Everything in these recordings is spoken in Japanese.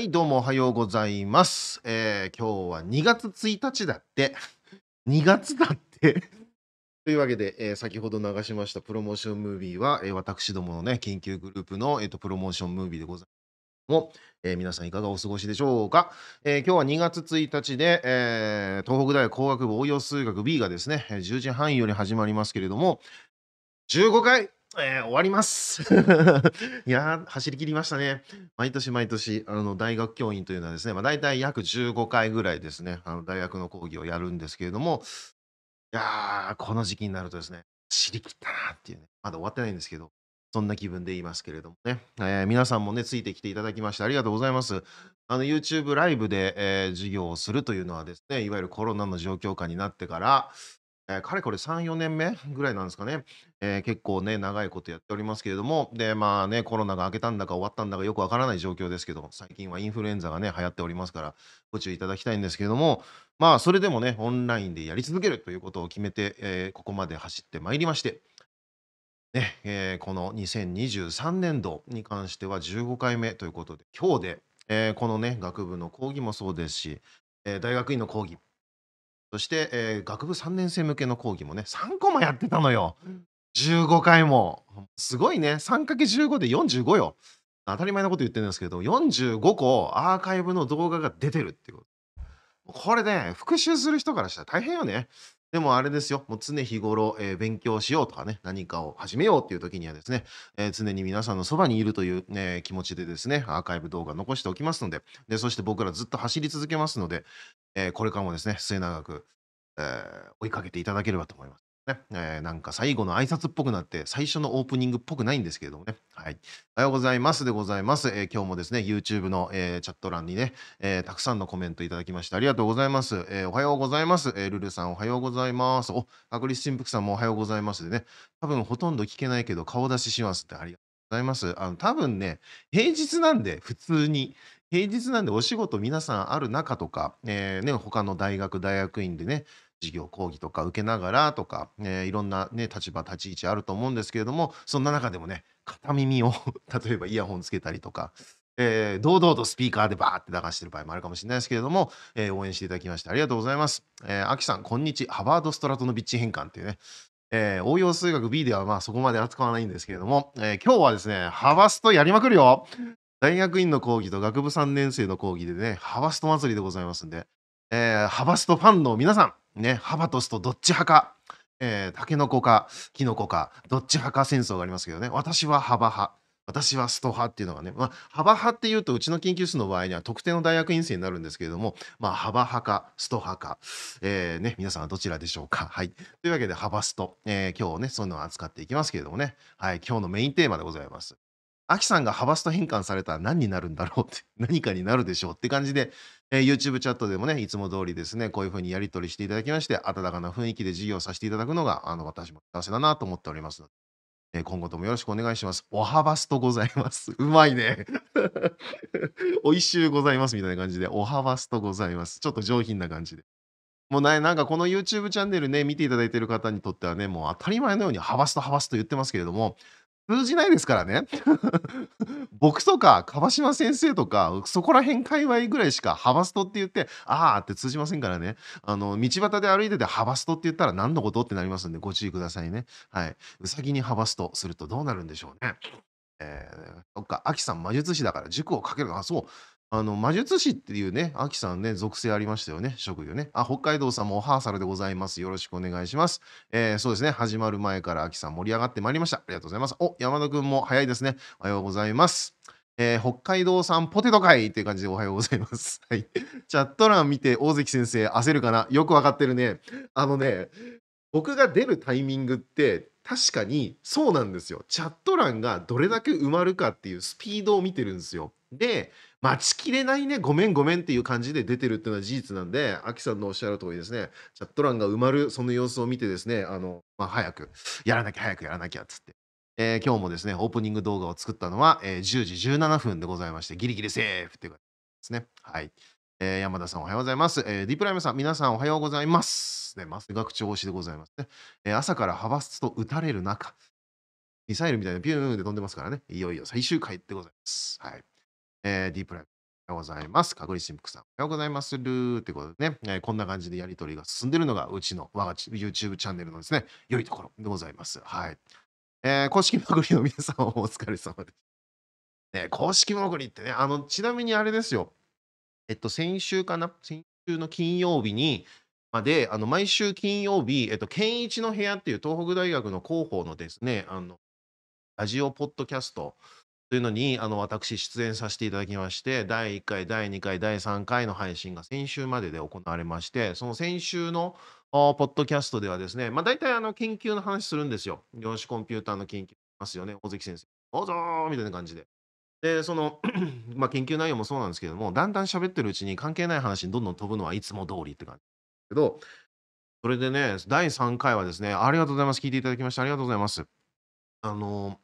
はいどうもおはようございます、えー、今日は2月1日だって2 月だって というわけで、えー、先ほど流しましたプロモーションムービーは、えー、私どものね研究グループの、えーと、とプロモーションムービーでございますも、えー、皆さんいかがお過ごしでしょうか、えー、今日は2月1日で、えー、東北大学工学部応用数学 B がですね10時半より始まりますけれども15回えー、終わります。いやー、走り切りましたね。毎年毎年、あの、大学教員というのはですね、まあ、大体約15回ぐらいですね、あの、大学の講義をやるんですけれども、いやー、この時期になるとですね、知りきったなっていうね、まだ終わってないんですけど、そんな気分で言いますけれどもね、えー、皆さんもね、ついてきていただきましてありがとうございます。YouTube ライブで、えー、授業をするというのはですね、いわゆるコロナの状況下になってから、えー、かれこれ3、4年目ぐらいなんですかね、えー、結構ね、長いことやっておりますけれども、で、まあね、コロナが明けたんだか終わったんだかよくわからない状況ですけど、最近はインフルエンザがね、流行っておりますから、ご注意いただきたいんですけれども、まあ、それでもね、オンラインでやり続けるということを決めて、えーここまで走ってまいりまして、ね、えーこの2023年度に関しては15回目ということで、今日で、えーこのね、学部の講義もそうですし、えー大学院の講義、そして、えー、学部3年生向けの講義もね3個もやってたのよ15回もすごいね 3×15 で45よ当たり前のこと言ってるんですけど45個アーカイブの動画が出てるっていうことこれね復習する人からしたら大変よねでもあれですよ、もう常日頃、えー、勉強しようとかね、何かを始めようっていう時にはですね、えー、常に皆さんのそばにいるという、ね、気持ちでですね、アーカイブ動画残しておきますので、でそして僕らずっと走り続けますので、えー、これからもですね、末永く、え追いかけていただければと思います。ね、えー、なんか最後の挨拶っぽくなって、最初のオープニングっぽくないんですけれどもね。はい。おはようございますでございます。えー、今日もですね、YouTube の、えー、チャット欄にね、えたくさんのコメントいただきましてありがとうございます。えおはようございます。えルルさんおはようございます。お、ア確率神父さんもおはようございますでね、多分ほとんど聞けないけど顔出ししますってありがとうございます。あの、多分ね、平日なんで普通に、平日なんでお仕事皆さんある中とか、えーね、他の大学、大学院でね、事業講義とか受けながらとか、えー、いろんな、ね、立場立ち位置あると思うんですけれどもそんな中でもね片耳を 例えばイヤホンつけたりとか、えー、堂々とスピーカーでバーって流してる場合もあるかもしれないですけれども、えー、応援していただきましてありがとうございます。えー、アキさんこんにちはハバード・ストラトのビッチ変換っていうねえー、応用数学 B ではまあそこまで扱わないんですけれども、えー、今日はですね、ハバストやりまくるよ大学院の講義と学部3年生の講義でね、ハバスト祭りでございますんで、えー、ハバストファンの皆さん、ね、ハバトスとどっち派か、えー、タケノコか、キノコか、どっち派か戦争がありますけどね、私はハバ派。私はスト派っていうのがね、まあ、幅派っていうと、うちの研究室の場合には特定の大学院生になるんですけれども、まあ、幅派か、スト派か、えー、ね、皆さんはどちらでしょうか。はい。というわけで、幅スト、えー、今日ね、そういうのを扱っていきますけれどもね、はい、今日のメインテーマでございます。アキさんがハバスト変換されたら何になるんだろうって、何かになるでしょうって感じで、えー、YouTube チャットでもね、いつも通りですね、こういうふうにやり取りしていただきまして、温かな雰囲気で授業させていただくのが、あの、私も幸せだなと思っておりますので、えー、今後ともよろしくお願いします。おハバスとございます。うまいね。おいしゅうございますみたいな感じで、おハバスとございます。ちょっと上品な感じで。もうね、なんかこの YouTube チャンネルね、見ていただいている方にとってはね、もう当たり前のように、ハバスとハバスと言ってますけれども、通じないですからね 僕とか樺島先生とかそこら辺界隈ぐらいしか「ハバスト」って言って「ああって通じませんからねあの道端で歩いてて「ハバスト」って言ったら何のことってなりますんでご注意くださいねはいうさぎにハバストするとどうなるんでしょうねえー、そっか、アキさん魔術師だから塾をかけるの。あ、そう。あの魔術師っていうね、アキさんね、属性ありましたよね、職業ね。あ、北海道さんもおはーさルでございます。よろしくお願いします。えー、そうですね、始まる前からアキさん盛り上がってまいりました。ありがとうございます。お、山田くんも早いですね。おはようございます。えー、北海道産ポテト会っていう感じでおはようございます。はい。チャット欄見て、大関先生焦るかなよくわかってるね。あのね、僕が出るタイミングって、確かにそうなんですよ。チャット欄がどれだけ埋まるかっていうスピードを見てるんですよ。で、待ちきれないね、ごめんごめんっていう感じで出てるっていうのは事実なんで、アキさんのおっしゃる通りですね、チャット欄が埋まるその様子を見てですね、あの、まあ、早く、やらなきゃ早くやらなきゃっつって。えー、今日もですね、オープニング動画を作ったのは、えー、10時17分でございまして、ギリギリセーフっていう感じですね。はい。えー、山田さんおはようございます。えー、ディプライムさん、皆さんおはようございます。ね、マス学長推しでございますね。えー、朝から派閥と撃たれる中、ミサイルみたいなピューンで飛んでますからね、いよいよ最終回でございます。はい。えー、ープライム。おはようございます。かぐりしんぷくさん。おはようございます。ルーってことでね、えー、こんな感じでやりとりが進んでるのが、うちの我が YouTube チャンネルのですね、良いところでございます。はい。えー、公式まぐりの皆さんお疲れ様です。ね、公式まぐりってね、あの、ちなみにあれですよ。えっと、先週かな先週の金曜日に、まで、あの、毎週金曜日、えっと、健一の部屋っていう東北大学の広報のですね、あの、ラジオポッドキャスト、というのに、あの、私、出演させていただきまして、第1回、第2回、第3回の配信が先週までで行われまして、その先週のポッドキャストではですね、まあ、大体、あの、研究の話するんですよ。量子コンピューターの研究ますよね、大関先生。どうぞみたいな感じで。で、その まあ、研究内容もそうなんですけども、だんだん喋ってるうちに関係ない話にどんどん飛ぶのはいつも通りって感じ。けど、それでね、第3回はですね、ありがとうございます。聞いていただきましてありがとうございます。あの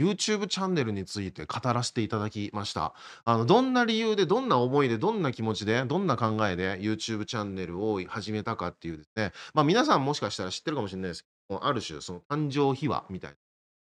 YouTube チャンネルについて語らせていただきました。あのどんな理由で、どんな思いで、どんな気持ちで、どんな考えで YouTube チャンネルを始めたかっていうですね、まあ、皆さんもしかしたら知ってるかもしれないですけど、ある種、その誕生秘話みたいな。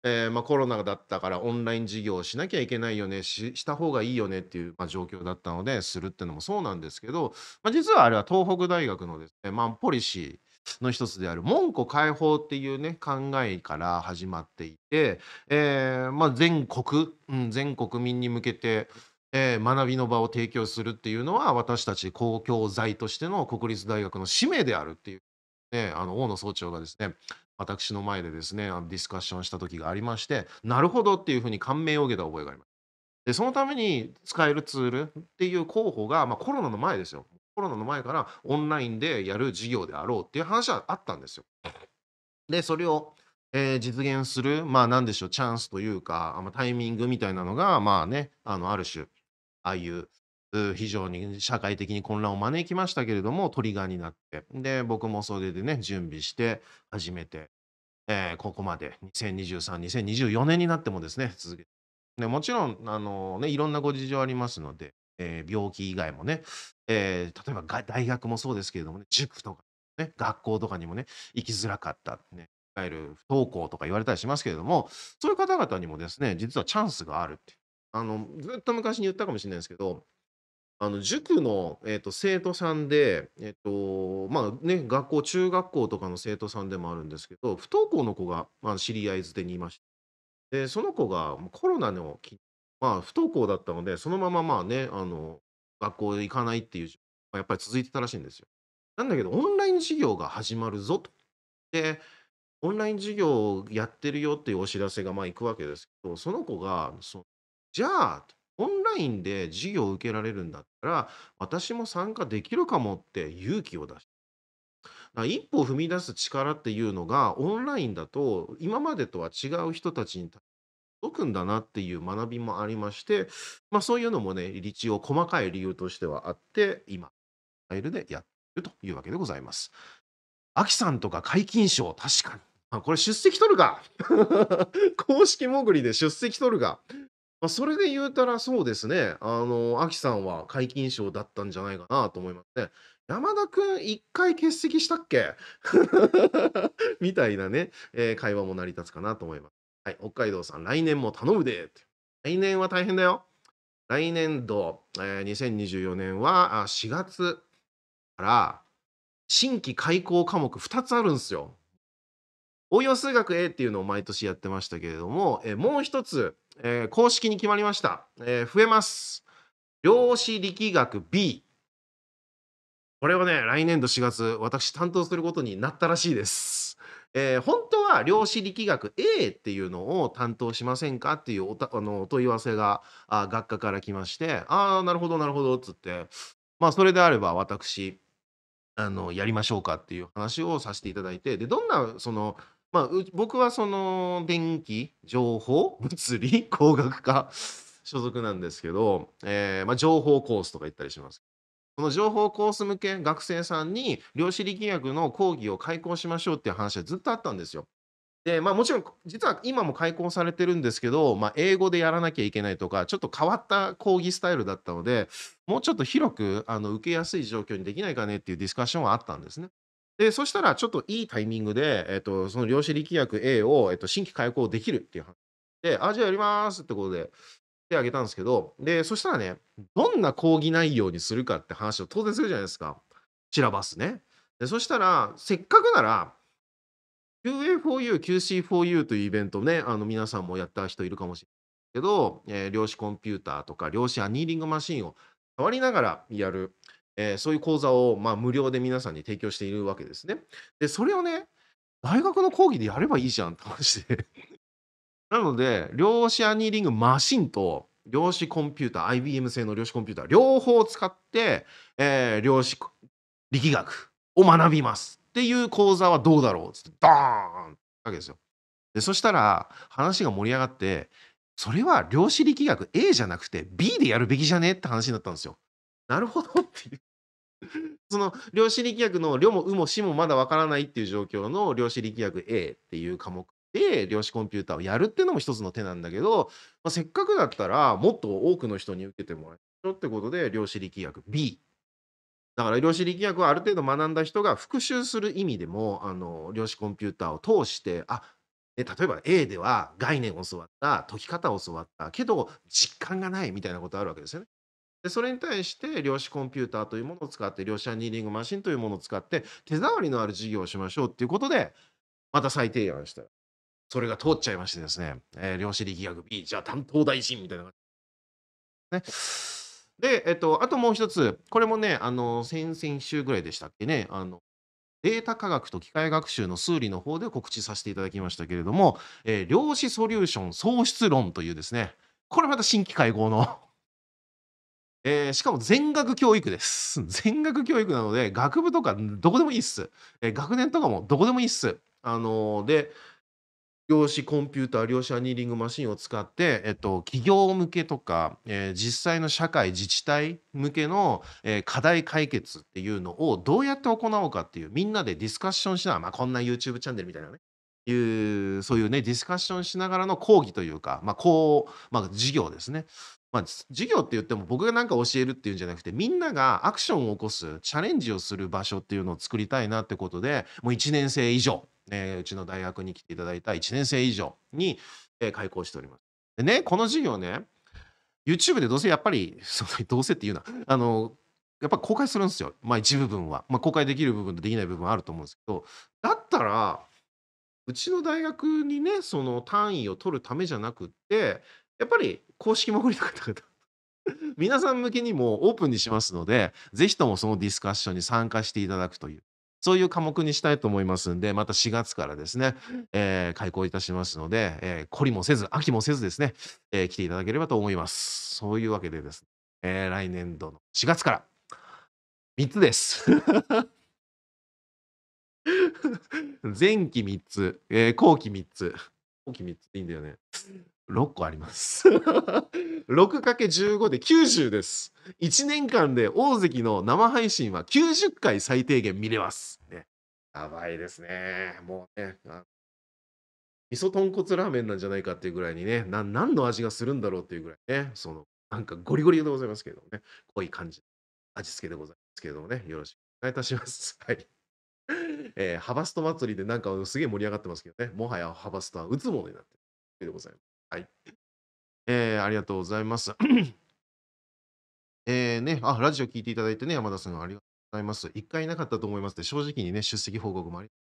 えー、まあ、コロナだったからオンライン授業をしなきゃいけないよねしした方がいいよねっていう、まあ、状況だったのでするってのもそうなんですけど、まあ、実はあれは東北大学のですね、まあ、ポリシーの一つである門戸開放っていうね考えから始まっていて、えーまあ、全国、うん、全国民に向けて、えー、学びの場を提供するっていうのは私たち公共財としての国立大学の使命であるっていう、ね、あの大野総長がですね私の前でですねあのディスカッションした時がありましてなるほどっていうふうに感銘を受けた覚えがあります。でそのために使えるツールっていう候補が、まあ、コロナの前ですよコロナの前からオンラインでやる事業であろうっていう話はあったんですよ。で、それを、えー、実現する、まあんでしょう、チャンスというか、タイミングみたいなのが、まあね、あの、ある種、ああいう非常に社会的に混乱を招きましたけれども、トリガーになって、で、僕もそれでね、準備して始めて、えー、ここまで2023、2024年になってもですね、続けて。もちろん、あのね、いろんなご事情ありますので、えー、病気以外もね、えー、例えばが大学もそうですけれどもね、塾とか、ね、学校とかにもね、行きづらかったね、いわゆる不登校とか言われたりしますけれども、そういう方々にもですね、実はチャンスがあるって。あの、ずっと昔に言ったかもしれないですけど、あの塾の、えーと、生徒さんで、えーとまあね、学校中学校とかの生徒さんでもあるんですけど不登校の子が、まあ、知り合い捨てにいましたでその子がコロナの、まあ、不登校だったのでそのまままあねあの学校行かないっていうやっぱり続いてたらしいんですよ。なんだけどオンライン授業が始まるぞと。でオンライン授業をやってるよっていうお知らせがまあ行くわけですけどその子がそじゃあオンラインで授業を受けられるんだったら私も参加できるかもって勇気を出して。一歩踏み出す力っていうのがオンラインだと今までとは違う人たちに対届くんだなっていう学びもありまして、まあ、そういうのもね、立地を細かい理由としてはあって、今、ファイルでやっているというわけでございます。秋さんとか解禁賞、確かに。あこれ出席取るか 公式潜りで出席取るか。まあ、それで言うたらそうですね、あの、アさんは解禁賞だったんじゃないかなと思いますね。山田くん一回欠席したっけ みたいなね、えー、会話も成り立つかなと思います。はい、北海道さん、来年も頼むで。来年は大変だよ。来年度、えー、2024年は4月から新規開講科目2つあるんですよ。応用数学 A っていうのを毎年やってましたけれども、えー、もう一つ、えー、公式に決まりました。えー、増えます。量子力学 B。これをね、来年度4月、私担当することになったらしいです。えー、本当は量子力学 A っていうのを担当しませんかっていうおたあの問い合わせがあ学科から来ましてああなるほどなるほどっつってまあそれであれば私あのやりましょうかっていう話をさせていただいてでどんなそのまあ、僕はその電気情報物理工学科所属なんですけど、えーまあ、情報コースとか行ったりしますこの情報コース向け学生さんに量子力学の講義を開講しましょうっていう話はずっとあったんですよ。でまあ、もちろん実は今も開講されてるんですけど、まあ、英語でやらなきゃいけないとかちょっと変わった講義スタイルだったのでもうちょっと広くあの受けやすい状況にできないかねっていうディスカッションはあったんですね。でそしたらちょっといいタイミングで、えっと、その量子力学 A を、えっと、新規開講できるっていう話で「あじゃあやります」ってことでてあげたんですけど、で、そしたらね、どんな講義内容にするかって話を当然するじゃないですか。散らばすね。で、そしたら、せっかくなら、QA4U、QC4U というイベントね、あの皆さんもやった人いるかもしれないけど、えー、量子コンピューターとか量子アニーリングマシンを触りながらやる、えー、そういう講座を、まあ、無料で皆さんに提供しているわけですね。で、それをね、大学の講義でやればいいじゃんって話でなので量子アニーリングマシンと量子コンピューター IBM 製の量子コンピューター両方使って、えー、量子力学を学びますっていう講座はどうだろうっつってドーンってわけですよ。でそしたら話が盛り上がってそれは量子力学 A じゃなくて B でやるべきじゃねって話になったんですよ。なるほどっていう その量子力学の「量も「うも「しもまだわからないっていう状況の量子力学 A っていう科目で量子コンピューターをやるっていうのも一つの手なんだけど、まあ、せっかくだったらもっと多くの人に受けてもらいましょうってことで量子力学 B だから量子力学はある程度学んだ人が復習する意味でもあの量子コンピューターを通してあ例えば A では概念を教わった解き方を教わったけど実感がないみたいなことあるわけですよね。でそれに対して量子コンピューターというものを使って量子アニーリングマシンというものを使って手触りのある授業をしましょうっていうことでまた再提案したそれが通っちゃいましてですね、えー、量子力学 B、じゃあ担当大臣みたいな。ね。で、えっと、あともう一つ、これもね、あの、先々週ぐらいでしたっけね、あの、データ科学と機械学習の数理の方で告知させていただきましたけれども、えー、量子ソリューション創出論というですね、これまた新規会合の えー、しかも全学教育です。全額教育なので、学部とかどこでもいいっす。えー、学年とかもどこでもいいっす。あのー、で、量子コンピューター量子アニーリングマシンを使って、えっと、企業向けとか、えー、実際の社会自治体向けの、えー、課題解決っていうのをどうやって行おうかっていうみんなでディスカッションしながら、まあ、こんな YouTube チャンネルみたいなねいうそういうねディスカッションしながらの講義というか、まあ、こう、まあ、授業ですねまあ、授業って言っても僕が何か教えるっていうんじゃなくてみんながアクションを起こすチャレンジをする場所っていうのを作りたいなってことでもう1年生以上えー、うちの大学に来ていただいた1年生以上に、えー、開講しております。でね、この授業ね、YouTube でどうせやっぱり、そどうせっていうな、あの、やっぱ公開するんですよ。まあ一部分は。まあ、公開できる部分とできない部分あると思うんですけど、だったら、うちの大学にね、その単位を取るためじゃなくって、やっぱり公式潜りの方々、皆さん向けにもオープンにしますので、ぜひともそのディスカッションに参加していただくという。そういう科目にしたいと思いますんで、また4月からですね、えー、開校いたしますので、えー、懲りもせず、飽きもせずですね、えー、来ていただければと思います。そういうわけでですね、えー、来年度の4月から3つです。前期3つ、えー、後期3つ。後期3つっていいんだよね。6個あります。6×15 で90です。1年間で大関の生配信は90回最低限見れます。ね、やばいですね。もうね。味噌豚骨ラーメンなんじゃないかっていうぐらいにね、な何の味がするんだろうっていうぐらいね、その、なんかゴリゴリでございますけどね、濃い感じ、味付けでございますけどもね、よろしくお願いいたします。はい。えー、ハバスト祭りでなんかすげえ盛り上がってますけどね、もはやハバストは打つものになってるでございます。はい。えー、ありがとうございます。えーね、あ、ラジオ聞いていただいてね、山田さんありがとうございます。一回いなかったと思いますで、正直にね、出席報告もあり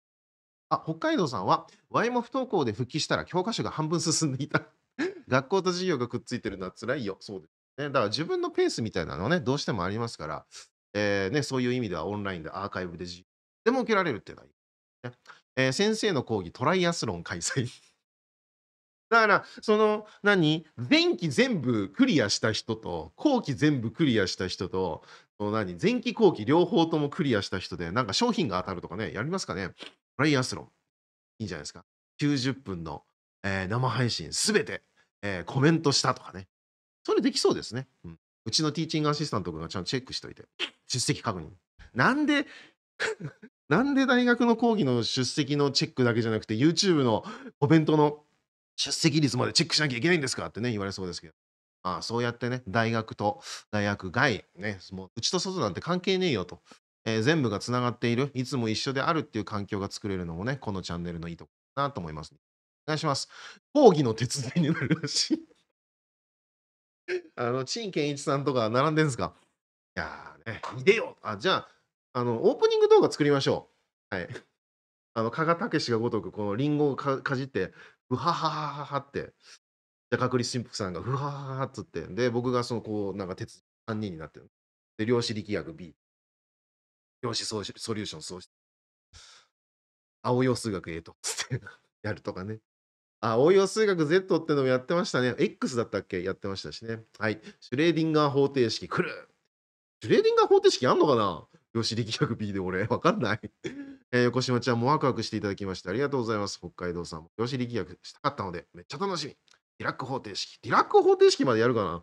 あ、北海道さんは、ワイも不登校で復帰したら教科書が半分進んでいた。学校と授業がくっついてるのは辛いよ。そうですね。だから自分のペースみたいなのね、どうしてもありますから、えーね、そういう意味ではオンラインでアーカイブで授業でも受けられるっていうのはいい、ねえー、先生の講義、トライアスロン開催。だから、その、何前期全部クリアした人と、後期全部クリアした人と、その何前期後期両方ともクリアした人で、なんか商品が当たるとかね、やりますかねトライアスロン。いいじゃないですか。90分の、えー、生配信すべて、えー、コメントしたとかね。それできそうですね。うん、うちのティーチングアシスタントがちゃんとチェックしといて。出席確認。なんでなんで大学の講義の出席のチェックだけじゃなくて、YouTube のコメントの出席率までチェックしなきゃいけないんですかってね言われそうですけど。まあ、そうやってね、大学と大学外、ね、もううちと外なんて関係ねえよと、えー、全部がつながっている、いつも一緒であるっていう環境が作れるのもね、このチャンネルのいいとこだなと思います、お願いします。講義の手伝いになるらしい。あの、陳健一さんとか並んでるんですかいやーね、見てよあ、じゃあ、あの、オープニング動画作りましょう。はい。あの、加賀武がごとく、このリンゴをかじって、ふははははって、で、隔離神父さんがふはははっつって、で、僕がその、こう、なんか鉄3人になってる。で、量子力学 B。量子ソソリューション、創出。青用数学 A と、つって やるとかね。あ、応用数学 Z ってのもやってましたね。X だったっけやってましたしね。はい。シュレーディンガー方程式、来るシュレーディンガー方程式あんのかな量子力学 B で俺、わかんないえー、横島ちゃんもワクワクしていただきましてありがとうございます。北海道さんも力学したかったので、めっちゃ楽しみ。ディラック方程式。ディラック方程式までやるかな。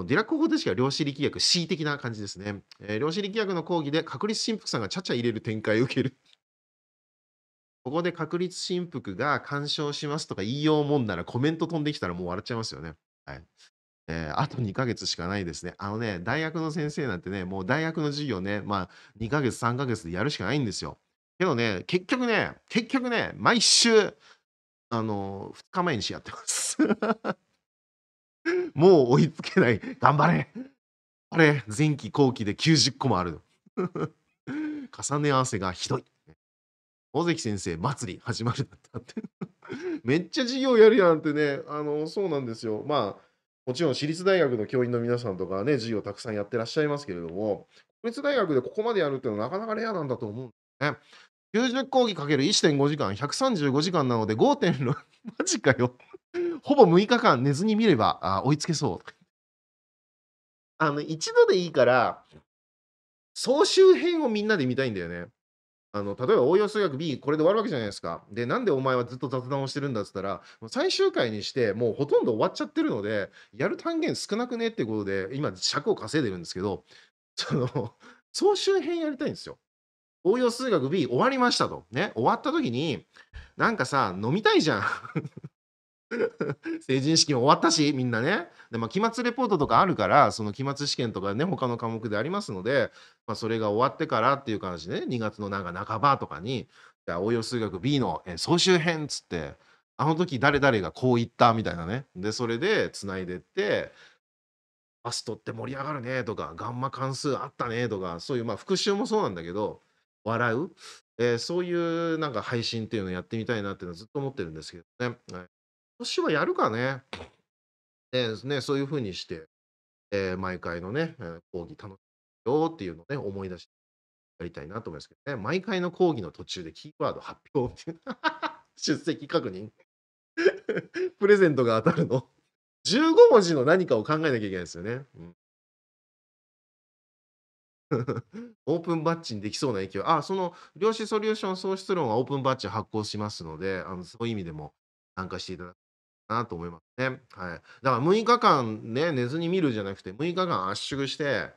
うん、ディラック方程式は量子力学 C 的な感じですね。えー、量子力学の講義で確率振幅さんがちゃちゃ入れる展開を受ける。ここで確率振幅が干渉しますとか言いようもんならコメント飛んできたらもう笑っちゃいますよね。はい。えー、あと2ヶ月しかないですね。あのね、大学の先生なんてね、もう大学の授業ね、まあ2ヶ月、3ヶ月でやるしかないんですよ。けどね、結局ね、結局ね、毎週、あの、2日前にしやってます。もう追いつけない。頑張れ。あれ、前期後期で90個もある。重ね合わせがひどい。尾関先生、祭り始まるだったって めっちゃ授業やるやんってね、あの、そうなんですよ。まあ、もちろん私立大学の教員の皆さんとかね、授業たくさんやってらっしゃいますけれども、国立大学でここまでやるっていうのはなかなかレアなんだと思うね。90講義かける1.5時間、135時間なので5.6、マジかよ。ほぼ6日間寝ずに見れば追いつけそう。あの、一度でいいから、総集編をみんなで見たいんだよね。あの例えば応用数学 B これで終わるわけじゃないですか。でなんでお前はずっと雑談をしてるんだっつったら最終回にしてもうほとんど終わっちゃってるのでやる単元少なくねってことで今尺を稼いでるんですけどその総集編やりたいんですよ。応用数学 B 終わりましたと。ね、終わった時に、なんかさ、飲みたいじゃん。成人式も終わったし、みんなね。で、まあ、期末レポートとかあるから、その期末試験とかね、他の科目でありますので、まあ、それが終わってからっていう感じで、ね、2月のなんか半ばとかに、じゃ応用数学 B の総集編っつって、あの時誰々がこう言ったみたいなね。で、それでつないでって、バストって盛り上がるねとか、ガンマ関数あったねとか、そういう、まあ、復習もそうなんだけど、笑う、えー、そういうなんか配信っていうのをやってみたいなっていうのはずっと思ってるんですけどね。今年はやるかね。ねそういうふうにして、えー、毎回のね、講義楽しみよっていうのをね、思い出してやりたいなと思いますけどね。毎回の講義の途中でキーワード発表っていう。出席確認。プレゼントが当たるの。15文字の何かを考えなきゃいけないですよね。うん オープンバッジにできそうな勢い。あ、その量子ソリューション創出論はオープンバッジ発行しますので、あのそういう意味でも参加していただくなと思いますね。はい。だから6日間ね、寝ずに見るじゃなくて、6日間圧縮して、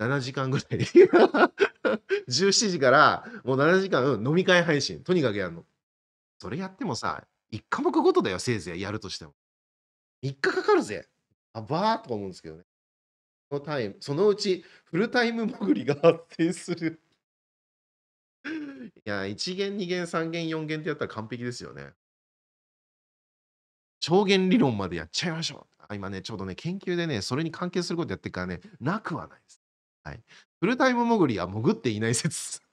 7時間ぐらい17 時からもう7時間、うん、飲み会配信。とにかくやるの。それやってもさ、1科目ごとだよ、せいぜいやるとしても。3日かかるぜ。あばーと思うんですけどね。のタイム、そのうちフルタイム潜りが発生する いや、1弦、2弦、3弦、4弦ってやったら完璧ですよね。超弦理論までやっちゃいましょう。あ今ね、ちょうどね、研究でね、それに関係することやってるからね、なくはないです。はい。フルタイム潜りは潜っていない説。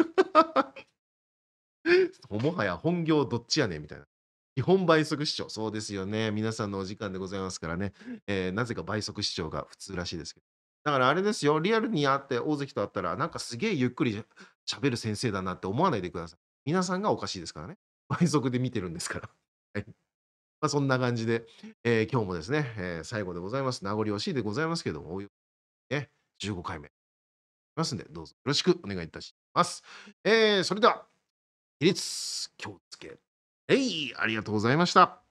もはや本業どっちやねんみたいな。基本倍速視聴。そうですよね。皆さんのお時間でございますからね。えー、なぜか倍速視聴が普通らしいですけど。だからあれですよ、リアルに会って大関と会ったら、なんかすげえゆっくり喋る先生だなって思わないでください。皆さんがおかしいですからね。倍速で見てるんですから。はい。まあ、そんな感じで、えー、今日もですね、えー、最後でございます。名残惜しいでございますけども、ね、15回目。ますんで、どうぞよろしくお願いいたします。えー、それでは、起立、気をつけ、えい、ありがとうございました。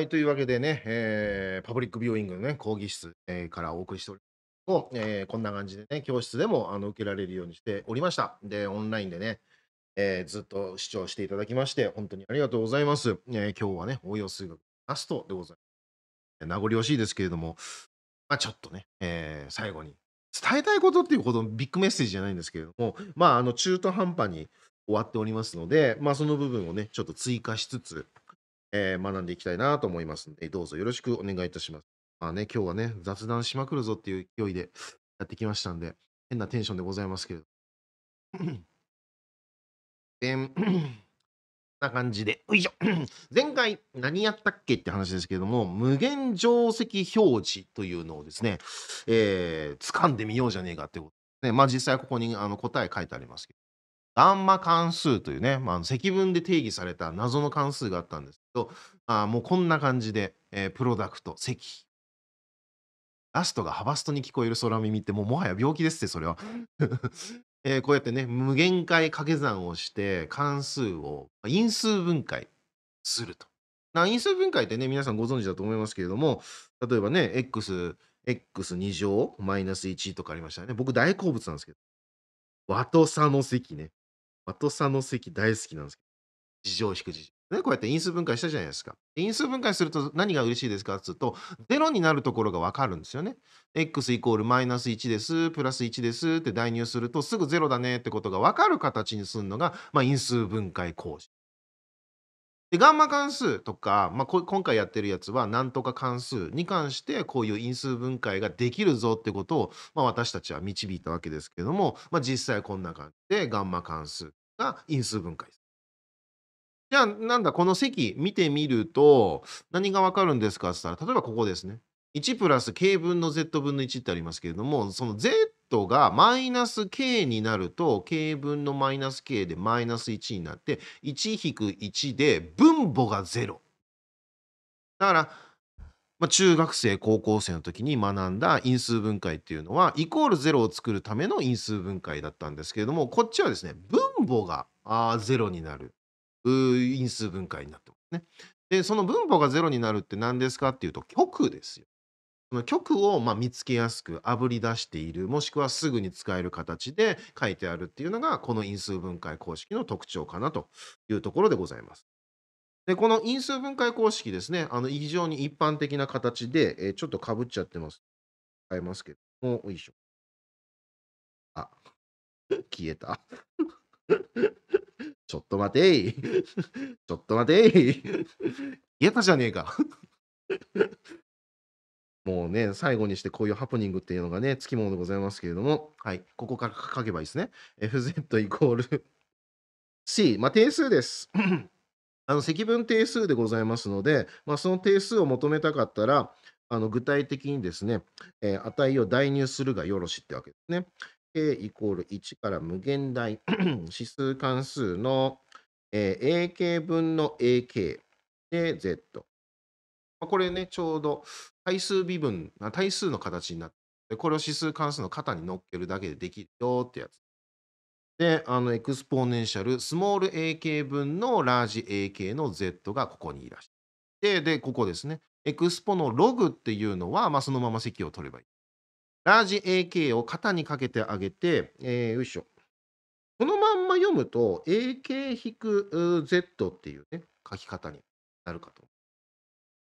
はい、というわけでね、えー、パブリックビューイングのね、講義室、えー、からお送りしておりますえー、こんな感じでね、教室でもあの受けられるようにしておりました。で、オンラインでね、えー、ずっと視聴していただきまして、本当にありがとうございます。えー、今日はね、応用数学ラストでございます。名残惜しいですけれども、まあ、ちょっとね、えー、最後に伝えたいことっていうほどビッグメッセージじゃないんですけれども、まあ、あの中途半端に終わっておりますので、まあ、その部分をね、ちょっと追加しつつ、えー、学んでいきたいなと思いますので、どうぞよろしくお願いいたします。まあね、今日はね、雑談しまくるぞっていう勢いでやってきましたんで、変なテンションでございますけれど。で な感じで、ういしょ。前回何やったっけって話ですけれども、無限定石表示というのをですね、えー、掴んでみようじゃねえかってこと。ね、まあ実際ここにあの答え書いてありますけど、ガンマ関数というね、まあ、積分で定義された謎の関数があったんですけど、あもうこんな感じで、えー、プロダクト、積。ラストがハバストに聞こえる空耳ってもうもはや病気ですって、それは。えー、こうやってね、無限回掛け算をして関数を因数分解すると。な因数分解ってね、皆さんご存知だと思いますけれども、例えばね、x、x2 乗マイナス1とかありましたね。僕大好物なんですけど、和と差の積ね。マトサの席大好きなんですけど、事情を引く事情。ね、こうやって因数分解したじゃないですか。因数分解すると何が嬉しいですかっつうと、0になるところがわかるんですよね。x イコールマイナス1です、プラス1ですって代入するとすぐ0だねってことがわかる形にするのが、まあ、因数分解公式。でガンマ関数とか、まあ、今回やってるやつはなんとか関数に関してこういう因数分解ができるぞってことを、まあ、私たちは導いたわけですけれども、まあ、実際こんな感じでガンマ関数が因数分解じゃあなんだこの積見てみると何がわかるんですかって言ったら例えばここですね。1プラス k 分の z 分の1ってありますけれどもその z トがマイナス k になると k 分のマイナス k でマイナス1になって1-1で分母が0。だから、まあ、中学生高校生の時に学んだ因数分解っていうのはイコール0を作るための因数分解だったんですけれどもこっちはですね分母が0になる因数分解になってますね。でその分母が0になるって何ですかっていうと極ですよその曲をまあ見つけやすくあぶり出しているもしくはすぐに使える形で書いてあるっていうのがこの因数分解公式の特徴かなというところでございます。でこの因数分解公式ですねあの非常に一般的な形で、えー、ちょっとかぶっちゃってます。変えますけどもよいしょ。あ 消えた ちょっと待てい ちょっと待てい消えたじゃねえかもうね、最後にしてこういうハプニングっていうのがね、つきものでございますけれども、はい、ここから書けばいいですね。FZ イコール C、まあ、定数です。あの積分定数でございますので、まあ、その定数を求めたかったら、あの具体的にですね、えー、値を代入するがよろしってわけですね。k イコール1から無限大 指数関数の、えー、ak 分の ak で z。これね、ちょうど対数微分、対数の形になって、これを指数関数の型に乗っけるだけでできるよってやつ。で、あの、エクスポーネンシャル、スモール a k 分のラージ a k の z がここにいらっしゃる。で、で、ここですね。エクスポのログっていうのは、まあ、そのまま積を取ればいい。ラージ AK を型にかけてあげて、えー、よいしょ。このまんま読むと、AK-Z っていうね、書き方になるかと。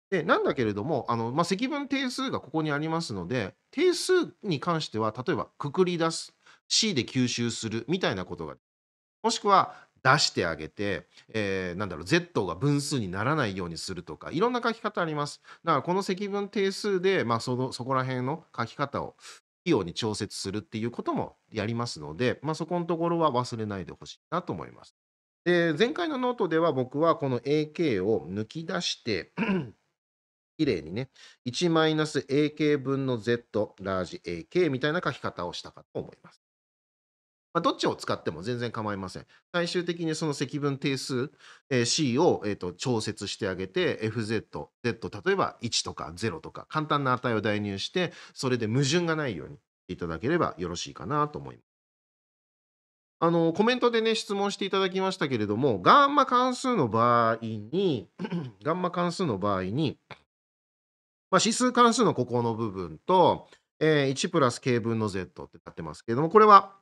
でなんだけれどもあの、まあ、積分定数がここにありますので定数に関しては例えばくくり出す C で吸収するみたいなことがもしくは出してあげて、えー、なんだろう Z が分数にならないようにするとかいろんな書き方ありますだからこの積分定数で、まあ、そのそこら辺の書き方を器用に調節するっていうこともやりますので、まあ、そこのところは忘れないでほしいなと思いますで前回のノートでは僕はこの AK を抜き出して綺麗にね、1-AK 分の Z、ラージ AK みたいな書き方をしたかと思います。まあ、どっちを使っても全然構いません。最終的にその積分定数、えー、C を、えーと、調節してあげて FZ、Z 例えば1とか0とか簡単な値を代入してそれで矛盾がないようにしていただければよろしいかなと思います。あのコメントでね質問していただきましたけれどもガンマ関数の場合に ガンマ関数の場合にまあ、指数関数のここの部分と、えー、1プラス k 分の z ってなってますけれども、これは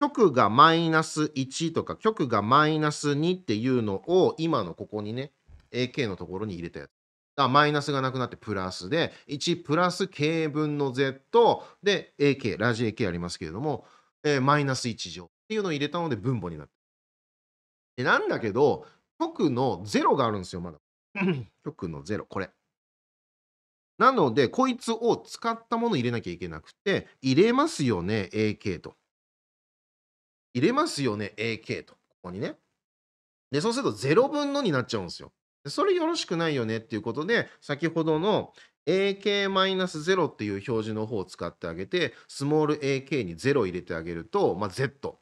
極がマイナス1とか極がマイナス2っていうのを今のここにね、ak のところに入れたやつ。だマイナスがなくなってプラスで、1プラス k 分の z で ak、ラジ ak ありますけれども、えー、マイナス1乗っていうのを入れたので分母になってなんだけど、極の0があるんですよ、まだ。極の0、これ。なので、こいつを使ったもの入れなきゃいけなくて、入れますよね、AK と。入れますよね、AK と。ここにね。で、そうすると0分の2になっちゃうんですよ。それよろしくないよねっていうことで、先ほどの AK-0 っていう表示の方を使ってあげて、スモール AK に0入れてあげると、まあ、Z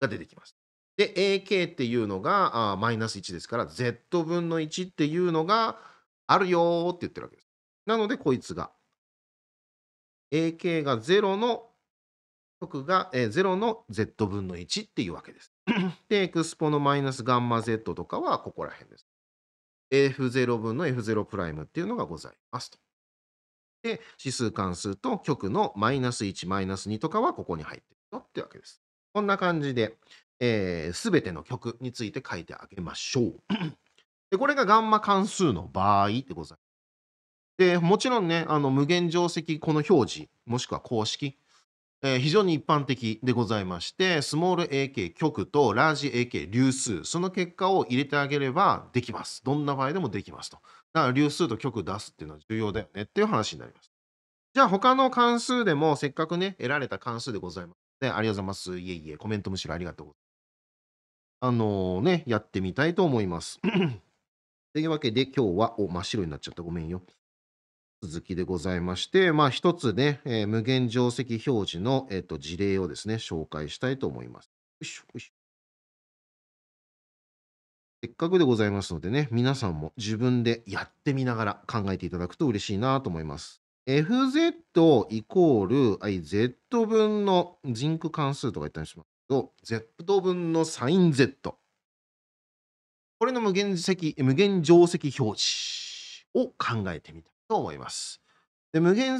が出てきます。で、AK っていうのがマイナス1ですから、Z 分の1っていうのがあるよって言ってるわけです。なのでこいつが AK が0の極が0の z 分の1っていうわけです。で、エクスポのマイナスガンマ z とかはここら辺です。f0 分の f0 プライムっていうのがございますと。で、指数関数と極のマイナス1、マイナス2とかはここに入ってるよってわけです。こんな感じで、す、えー、べ、ての極について書いてあげましょう。で、これがガンマ関数の場合でございます。でもちろんねあの無限定石この表示もしくは公式、えー、非常に一般的でございましてスモール AK 極とラージ AK 流数その結果を入れてあげればできますどんな場合でもできますとだから流数と極出すっていうのは重要だよねっていう話になりますじゃあ他の関数でもせっかくね得られた関数でございますで、ありがとうございますいえいえコメントむしろありがとうございますあのー、ねやってみたいと思います というわけで今日はお真っ白になっちゃったごめんよ続きでございまして、まあ、一つね、えー、無限定石表示の、えーと、事例をですね、紹介したいと思います。せっかくでございますのでね、皆さんも自分でやってみながら考えていただくと嬉しいなと思います。fz イコール z 分のジンク関数とか言ったりしますけど、z 分のサイン z。これの無限積無限定石表示を考えてみたと思います。で無限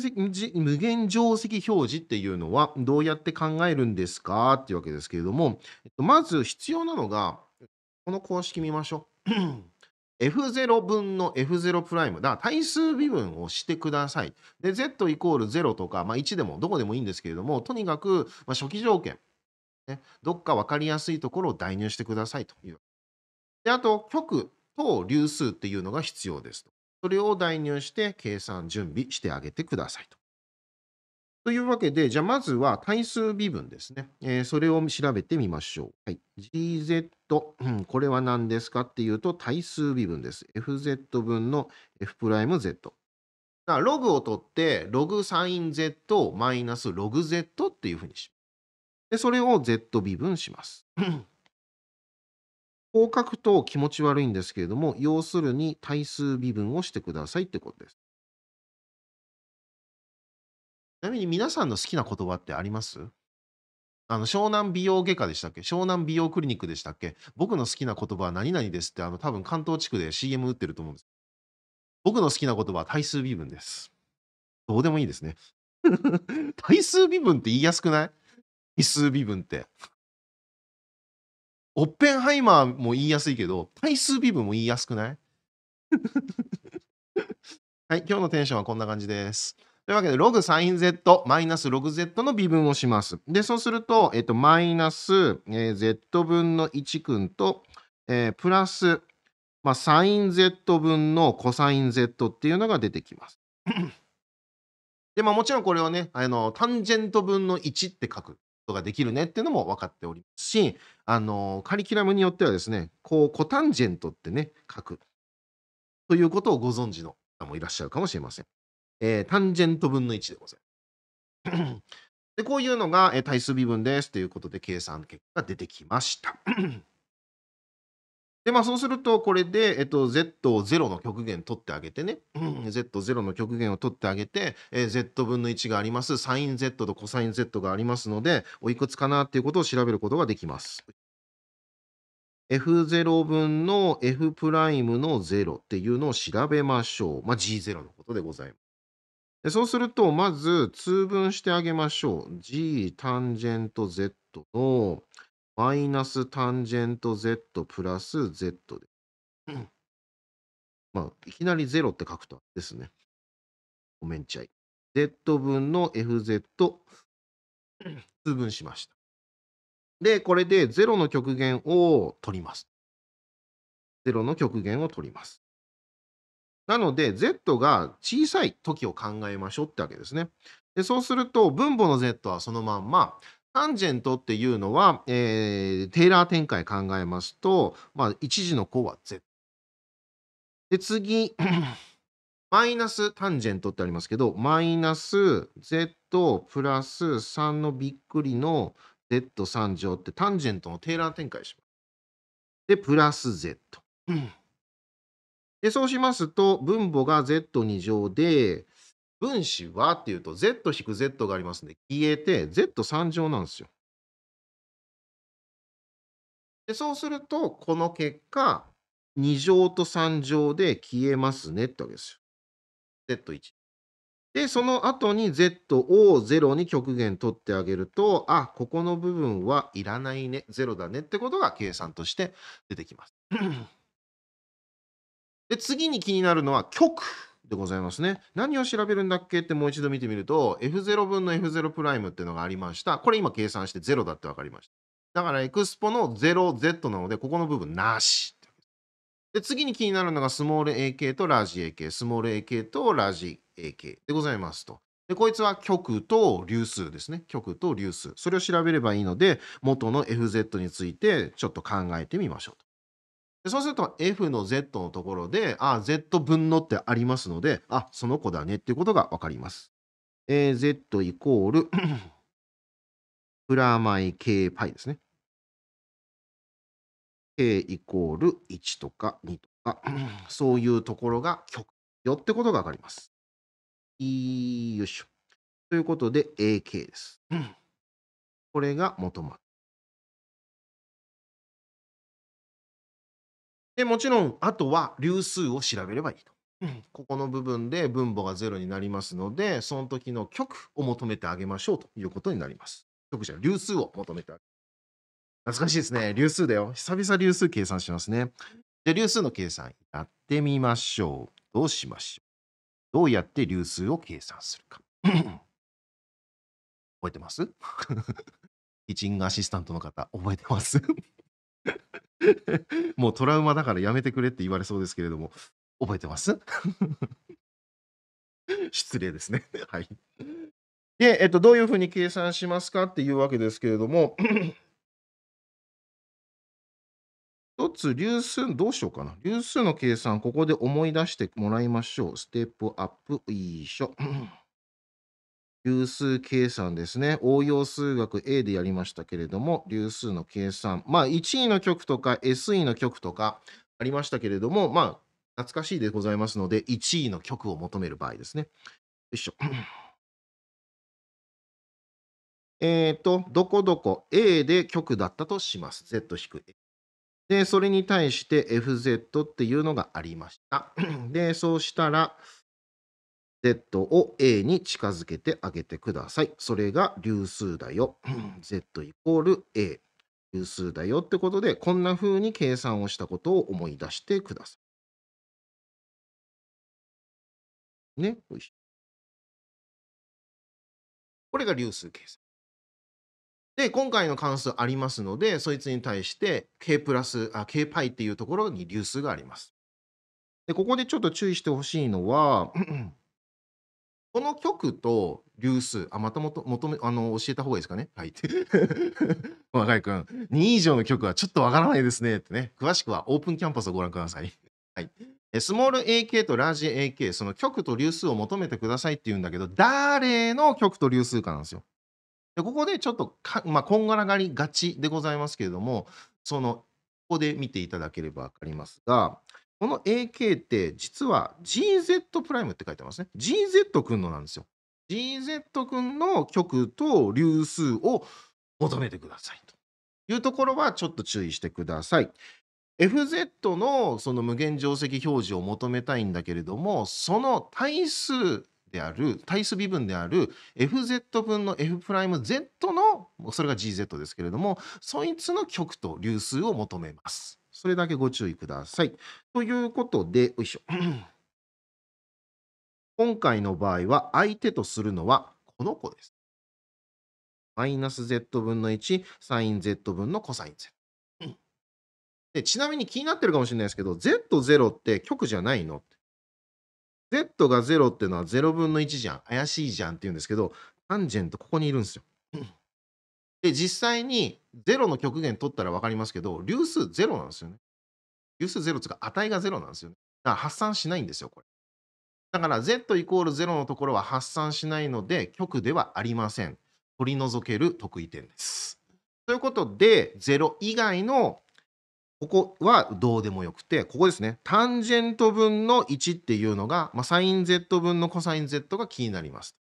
無限定石表示っていうのはどうやって考えるんですかっていうわけですけれども、えっと、まず必要なのが、この公式見ましょう。F0 分の F0 プライムだ。対数微分をしてください。で、Z イコール0とか、まあ、1でもどこでもいいんですけれども、とにかく、まあ、初期条件、ね、どっか分かりやすいところを代入してくださいという。で、あと、極等流数っていうのが必要ですそれを代入して計算準備してあげてくださいと。というわけで、じゃあまずは対数微分ですね。えー、それを調べてみましょう。はい、GZ、うん、これは何ですかっていうと対数微分です。FZ 分の F'Z。だログを取って、ログサイン Z をマイナスログ Z っていうふうにします。で、それを Z 微分します。こう書くと気持ち悪いんですけれども、要するに対数微分をしてくださいってことです。ちなみに皆さんの好きな言葉ってありますあの湘南美容外科でしたっけ湘南美容クリニックでしたっけ僕の好きな言葉は何々ですって、あの多分関東地区で CM 打ってると思うんです。僕の好きな言葉は対数微分です。どうでもいいですね。対数微分って言いやすくない対数微分って。オッペンハイマーも言いやすいけど、対数微分も言いやすくない はい、今日のテンションはこんな感じです。というわけで、ログサイン z マイナスログ z の微分をします。で、そうすると、えっと、マイナス、えー、z 分の1君と、えー、プラス、まあ、サイン z 分のコサイン z っていうのが出てきます。で、まあ、もちろんこれをね、あの、タンジェント分の1って書く。ことができるねっていうのも分かっておりますし、あのカリキュラムによってはですね、こう、コタンジェントってね、書くということをご存知の方もいらっしゃるかもしれません。えー、タンジェント分の1でございます。でこういうのが、えー、対数微分ですということで計算結果が出てきました。で、まあそうすると、これで、えっと、Z を0の極限取ってあげてね、うん、Z0 の極限を取ってあげて、えー、Z 分の1があります、サイン Z と c o s Z がありますので、おいくつかなっていうことを調べることができます。F0 分の F' の0っていうのを調べましょう。まあ G0 のことでございます。でそうすると、まず通分してあげましょう。G タンジェント Z の、マイナスタンジェント z プラス z で。まあ、いきなり0って書くとですね。ごめんちゃい。z 分の fz 通分しました。で、これで0の極限を取ります。0の極限を取ります。なので、z が小さい時を考えましょうってわけですね。でそうすると、分母の z はそのまんま、タンジェントっていうのは、えー、テイラー展開考えますと、まあ、一時の項は z。で、次、マイナスタンジェントってありますけど、マイナス z プラス3のびっくりの z3 乗ってタンジェントのテイラー展開します。で、プラス z。で、そうしますと、分母が z2 乗で、分子はっていうと Z-Z がありますんで消えて Z3 乗なんですよ。でそうするとこの結果2乗と3乗で消えますねってわけですよ。Z1。でその後に Z を0に極限取ってあげるとあここの部分はいらないね0だねってことが計算として出てきます。で次に気になるのは極。でございますね。何を調べるんだっけってもう一度見てみると、F0 分の F0 プライムっていうのがありました。これ今計算して0だって分かりました。だからエクスポの 0Z なので、ここの部分なし。で、次に気になるのがスモール AK とラージ AK、スモール AK とラージ AK でございますと。で、こいつは極と流数ですね。極と流数。それを調べればいいので、元の FZ についてちょっと考えてみましょうと。そうすると F の Z のところで、あ、Z 分のってありますので、あ、その子だねっていうことがわかります。えー、Z イコール プラマイ K パイですね。K イコール1とか2とか、そういうところが極よってことがわかります。いよいしょ。ということで AK です。これが元までもちろんあとは流数を調べればいいと。ここの部分で分母が0になりますので、その時の極を求めてあげましょうということになります。極じゃ流数を求めてあげ懐かしいですね。流数だよ。久々流数計算しますね。で、流数の計算やってみましょう。どうしましょう。どうやって流数を計算するか。覚えてます キッチンアシスタントの方、覚えてます もうトラウマだからやめてくれって言われそうですけれども、覚えてます 失礼ですね。はい。で、えっと、どういうふうに計算しますかっていうわけですけれども、一つ、流数、どうしようかな。流数の計算、ここで思い出してもらいましょう。ステップアップ、いいしょ。流数計算ですね。応用数学 A でやりましたけれども、流数の計算。まあ、1位の曲とか SE の曲とかありましたけれども、まあ、懐かしいでございますので、1位の曲を求める場合ですね。よいしょ。えっ、と、どこどこ A で曲だったとします。Z-A。で、それに対して FZ っていうのがありました。で、そうしたら、Z を A に近づけてあげてください。それが流数だよ。Z イコール A。流数だよってことで、こんな風に計算をしたことを思い出してください。ね。よいしょこれが流数計算。で、今回の関数ありますので、そいつに対して K プラス、Kπ っていうところに流数があります。で、ここでちょっと注意してほしいのはこの局と流数、あ、またもと、求め、あの、教えた方がいいですかね。はい。若井くん、2以上の局はちょっとわからないですね。ってね。詳しくはオープンキャンパスをご覧ください。はい。スモール AK とラージ AK、その局と流数を求めてくださいって言うんだけど、誰の曲と流数かなんですよ。でここでちょっとか、まあ、こんがらがりがちでございますけれども、その、ここで見ていただければ分かりますが、この AK って実は GZ プライムって書いてますね。GZ 君のなんですよ。GZ 君の極と流数を求めてくださいというところはちょっと注意してください。FZ のその無限定石表示を求めたいんだけれども、その対数である、対数微分である FZ 分の F'Z プライムの、それが GZ ですけれども、そいつの極と流数を求めます。それだけご注意ください。ということで、よいしょ。今回の場合は、相手とするのはこの子です。マイナス z 分の1、サイン z 分のコサイン z。でちなみに気になってるかもしれないですけど、z0 って極じゃないの ?z が0っていうのは0分の1じゃん。怪しいじゃんって言うんですけど、タンジェントここにいるんですよ。で、実際に0の極限取ったら分かりますけど、流数0なんですよね。流数0つか値が0なんですよね。だから発散しないんですよ、これ。だから z イコール0のところは発散しないので、極ではありません。取り除ける得意点です。ということで、0以外のここはどうでもよくて、ここですね。タンジェント分の1っていうのが、まあ、サイン z 分のコサイン z が気になります。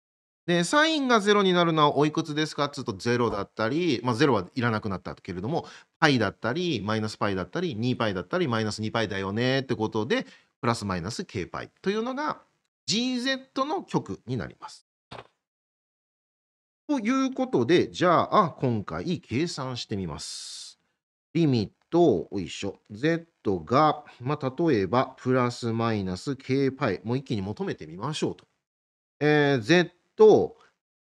でサインが0になるのはおいくつですかっつうと0だったり、まあ、0はいらなくなったけれども π だったりマイナス π だったり 2π だったりマイナス 2π だよねってことでプラスマイナス kπ というのが gz の極になります。ということでじゃあ今回計算してみます。リミットおいしょ z が、まあ、例えばプラスマイナス kπ もう一気に求めてみましょうと。えー、z と、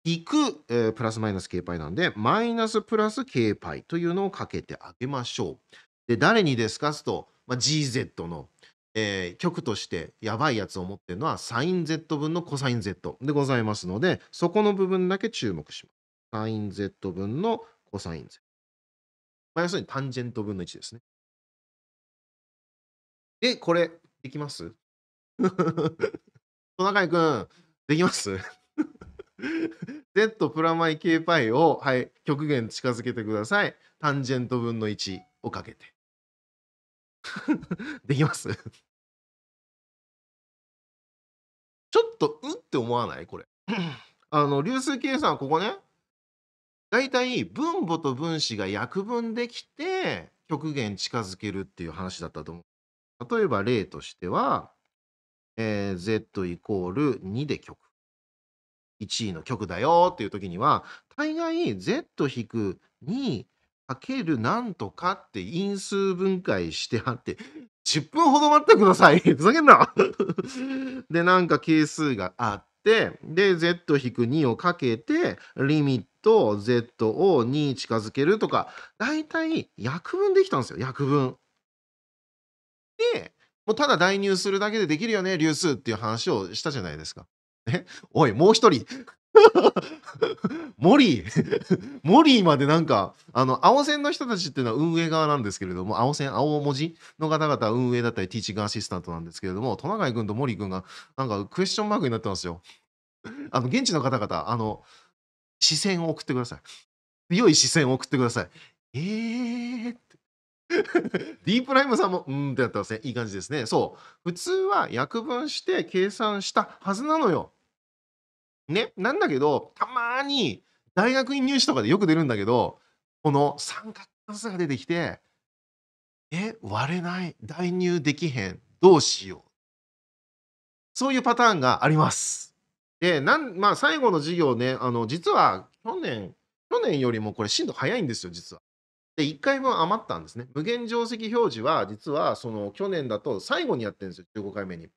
引く、えー、プラスマイナス k パイなんで、マイナスプラス k パイというのをかけてあげましょう。で、誰にですかすと、まあ、GZ の、えー、極としてやばいやつを持ってるのは sinz 分の cosinz でございますので、そこの部分だけ注目します。sinz 分の cosinz。まあ、要するにタンジェント分の1ですね。で、これ、できます トナカイくん、できます z プラマイ k パイを、はい、極限近づけてください。タンジェント分の1をかけて。できますちょっとうって思わないこれ。あの、流数計算はここね。だいたい分母と分子が約分できて極限近づけるっていう話だったと思う。例えば例としては、えー、z イコール2で極1位の曲だよっていう時には大概 Z-2 かけるなんとかって因数分解してあって10分ほど待ってください ふざけんな でなんか係数があってで Z-2 をかけてリミット Z を2近づけるとか大体約分できたんですよ約分。でもうただ代入するだけでできるよね、流数っていう話をしたじゃないですか。ね、おい、もう一人、モリー、モリーまでなんか、あの、青線の人たちっていうのは運営側なんですけれども、青線、青文字の方々は運営だったり、ティーチングアシスタントなんですけれども、トナカイ君とモリー君が、なんかクエスチョンマークになってますよ。あの、現地の方々、あの、視線を送ってください。強い視線を送ってください。えーって。D プライムさんも、うんってやってますね。いい感じですね。そう。普通は約分して計算したはずなのよ。ね、なんだけど、たまに大学院入試とかでよく出るんだけど、この三角関数が出てきて、え、割れない、代入できへん、どうしよう。そういうパターンがあります。で、なんまあ、最後の授業ね、あの実は去年、去年よりもこれ、進度早いんですよ、実は。で、1回分余ったんですね。無限定石表示は、実はその去年だと最後にやってるんですよ、15回目に。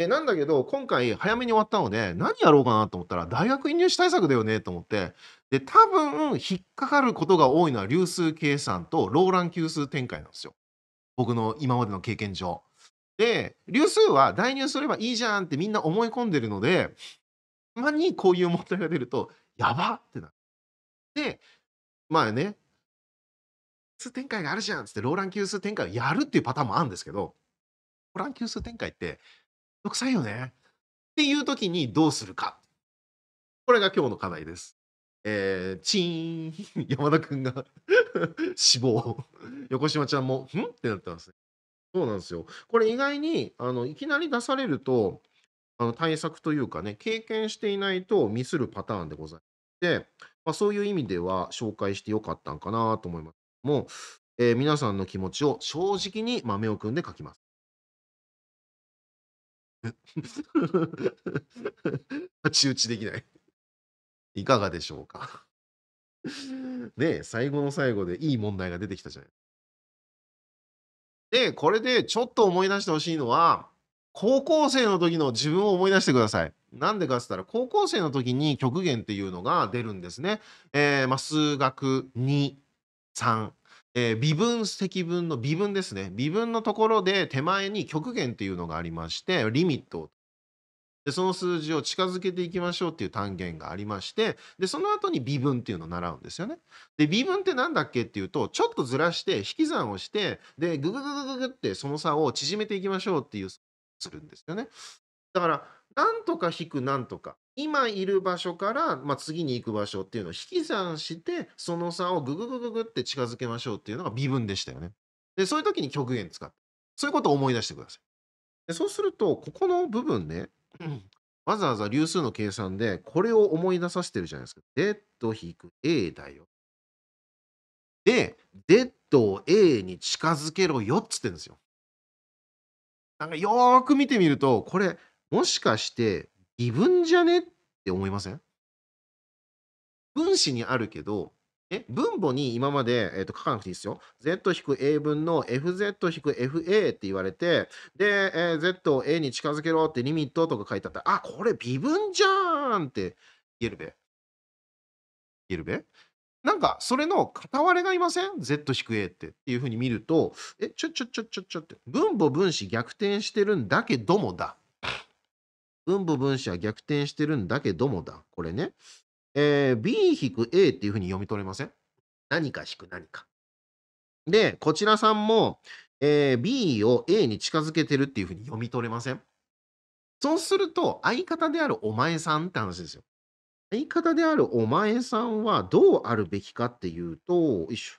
でなんだけど今回早めに終わったので何やろうかなと思ったら大学院入試対策だよねと思ってで多分引っかかることが多いのは流数計算とローラン級数展開なんですよ僕の今までの経験上。で流数は代入すればいいじゃんってみんな思い込んでるのでたまにこういう問題が出るとやばってなる。でまあね数展開があるじゃんっつってローラン級数展開をやるっていうパターンもあるんですけどローラン級数展開ってどくさいよね。っていう時にどうするか。これが今日の課題です。えー、チーン 山田君が 死亡横島ちゃんも「ん?」ってなってますね。そうなんですよ。これ意外にあのいきなり出されるとあの対策というかね経験していないとミスるパターンでございまして、まあ、そういう意味では紹介してよかったんかなと思いますもう、えー、皆さんの気持ちを正直に、豆を組んで書きます。太 刀打ちできない。いかがでしょうか。で、最後の最後でいい問題が出てきたじゃない。で、これでちょっと思い出してほしいのは、高校生の時の自分を思い出してください。なんでかっつったら、高校生の時に極限っていうのが出るんですね。えー、まあ、数学2、3、えー、微分積分の微分ですね微分のところで手前に極限っていうのがありましてリミットでその数字を近づけていきましょうっていう単元がありましてでその後に微分っていうのを習うんですよね。で微分って何だっけっていうとちょっとずらして引き算をしてでグググググってその差を縮めていきましょうっていうするんですよね。だからなんとか引くなんとか今いる場所から、まあ、次に行く場所っていうのを引き算してその差をグググググって近づけましょうっていうのが微分でしたよね。でそういう時に極限使ってそういうことを思い出してください。でそうするとここの部分ね、わざわざ流数の計算でこれを思い出させてるじゃないですか。デッド引く A だよ。で、デッドを A に近づけろよっつってんですよ。なんかよーく見てみるとこれもしかして疑文じゃねって思いません分子にあるけど、え分母に今まで、えー、と書かなくていいですよ。z-a 分の fz-fa って言われて、で、えー、z を a に近づけろってリミットとか書いてあったら、あ、これ微分じゃんって言えるべ。言えるべなんか、それの片割れがいません ?z-a ってっていうふうに見ると、え、ちょちょちょちょちょって、分母分子逆転してるんだけどもだ。分母分子は逆転してるんだけどもだ。これね。えー、B-A っていうふうに読み取れません何か引く何か。で、こちらさんも、えー、B を A に近づけてるっていうふうに読み取れませんそうすると、相方であるお前さんって話ですよ。相方であるお前さんはどうあるべきかっていうと、よいしょ。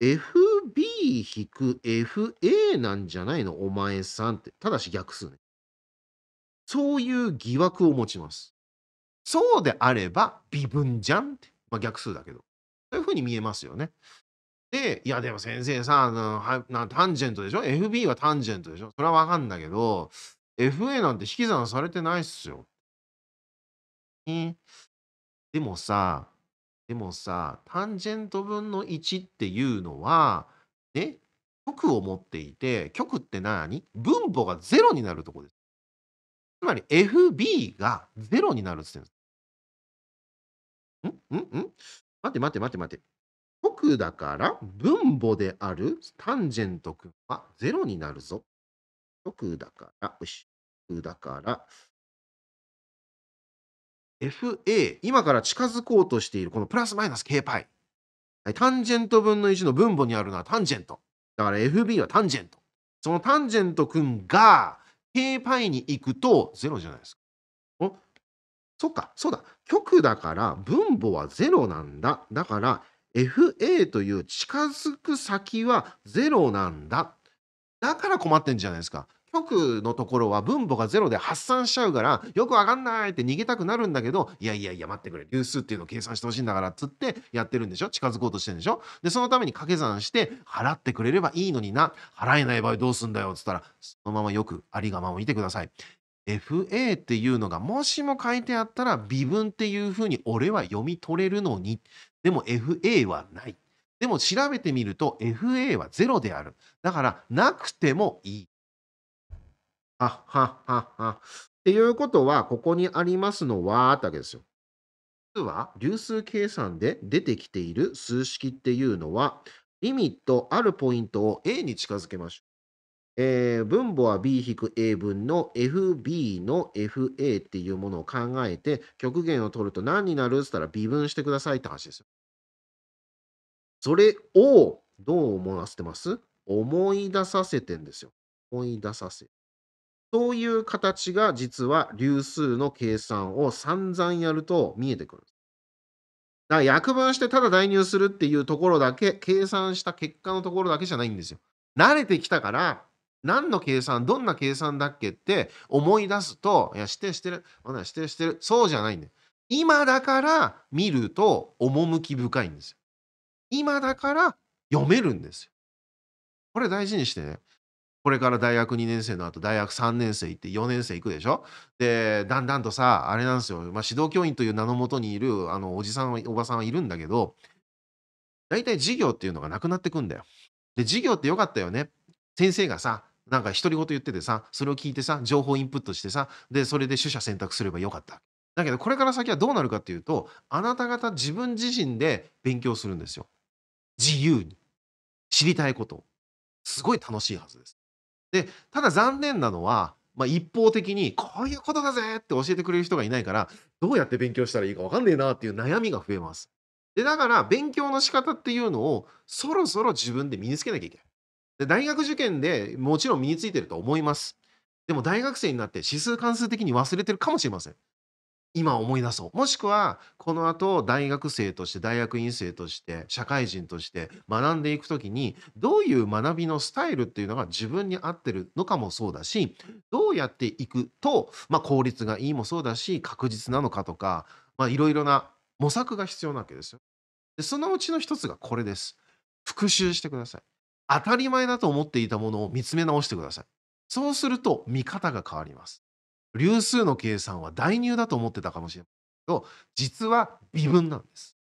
FB-FA なんじゃないのお前さんって。ただし逆数ね。そういう疑惑を持ちます。そうであれば微分じゃんって、まあ、逆数だけど。そういうふうに見えますよね。で、いやでも先生さ、ななタンジェントでしょ ?FB はタンジェントでしょそれはわかんだけど、FA なんて引き算されてないっすよ。ね、でもさ、でもさ、タンジェント分の1っていうのは、ね、極を持っていて、極って何分母が0になるとこです。つまり FB が0になるって言ってるんです。んんん待って待って待って待って。僕だから分母であるタンジェント君は0になるぞ。僕だから、よし。僕だから、FA、今から近づこうとしているこのプラスマイナス K パイ。タンジェント分の1の分母にあるのはタンジェント。だから FB はタンジェント。そのタンジェント君が k パイに行くと0じゃないですか。そっか、そうだ。極だから分母は0なんだ。だから FA という近づく先は0なんだ。だから困ってんじゃないですか。局のところは分母がゼロで発散しちゃうからよくわかんないって逃げたくなるんだけどいやいやいや待ってくれ流数っていうのを計算してほしいんだからっつってやってるんでしょ近づこうとしてるんでしょでそのために掛け算して払ってくれればいいのにな払えない場合どうすんだよっつったらそのままよくありがまを見てください FA っていうのがもしも書いてあったら微分っていうふうに俺は読み取れるのにでも FA はないでも調べてみると FA は0であるだからなくてもいいはははは。っていうことは、ここにありますのは、ってわけですよ。実は、流数計算で出てきている数式っていうのは、リミットあるポイントを A に近づけましょう。えー、分母は B-A 分の FB の FA っていうものを考えて、極限を取ると何になるって言ったら微分してくださいって話ですよ。それをどう思わせてます思い出させてんですよ。思い出させて。そういう形が実は流数の計算を散々やると見えてくる。だから約分してただ代入するっていうところだけ、計算した結果のところだけじゃないんですよ。慣れてきたから、何の計算、どんな計算だっけって思い出すと、いや、指定してる、まだ指定してる、そうじゃないんで。今だから見ると趣深いんですよ。今だから読めるんですよ。これ大事にしてね。これから大学2年生の後大学3年生行って4年生行くでしょでだんだんとさあれなんですよ、まあ、指導教員という名のもとにいるあのおじさんおばさんはいるんだけど大体授業っていうのがなくなってくんだよ。で授業ってよかったよね。先生がさなんか独り言言っててさそれを聞いてさ情報インプットしてさでそれで取捨選択すればよかった。だけどこれから先はどうなるかっていうとあなた方自分自身で勉強するんですよ。自由に知りたいことすごい楽しいはずです。でただ残念なのは、まあ、一方的にこういうことだぜって教えてくれる人がいないからどうやって勉強したらいいか分かんねえなっていう悩みが増えます。でだから勉強の仕方っていうのをそろそろ自分で身につけなきゃいけない。で大学受験でもちろん身についてると思います。でも大学生になって指数関数的に忘れてるかもしれません。今思い出そうもしくはこの後大学生として大学院生として社会人として学んでいく時にどういう学びのスタイルっていうのが自分に合ってるのかもそうだしどうやっていくと、まあ、効率がいいもそうだし確実なのかとかいろいろな模索が必要なわけですよ。でそのうちの一つがこれです。復習してください。当たり前だと思っていたものを見つめ直してください。そうすると見方が変わります。流数の計算は代入だと思ってたかもしれないけど実は微分なんです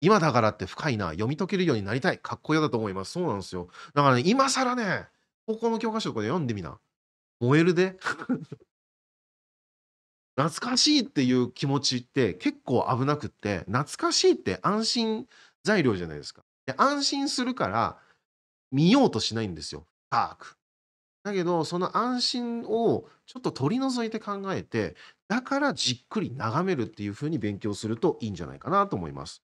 今だからって深いな読み解けるようになりたいかっこよだと思いますそうなんですよだからね今更ね高校の教科書とかで読んでみな燃えるで 懐かしいっていう気持ちって結構危なくって懐かしいって安心材料じゃないですかで安心するから見ようとしないんですよ深くだけどその安心をちょっと取り除いて考えてだからじっくり眺めるっていう風に勉強するといいんじゃないかなと思います。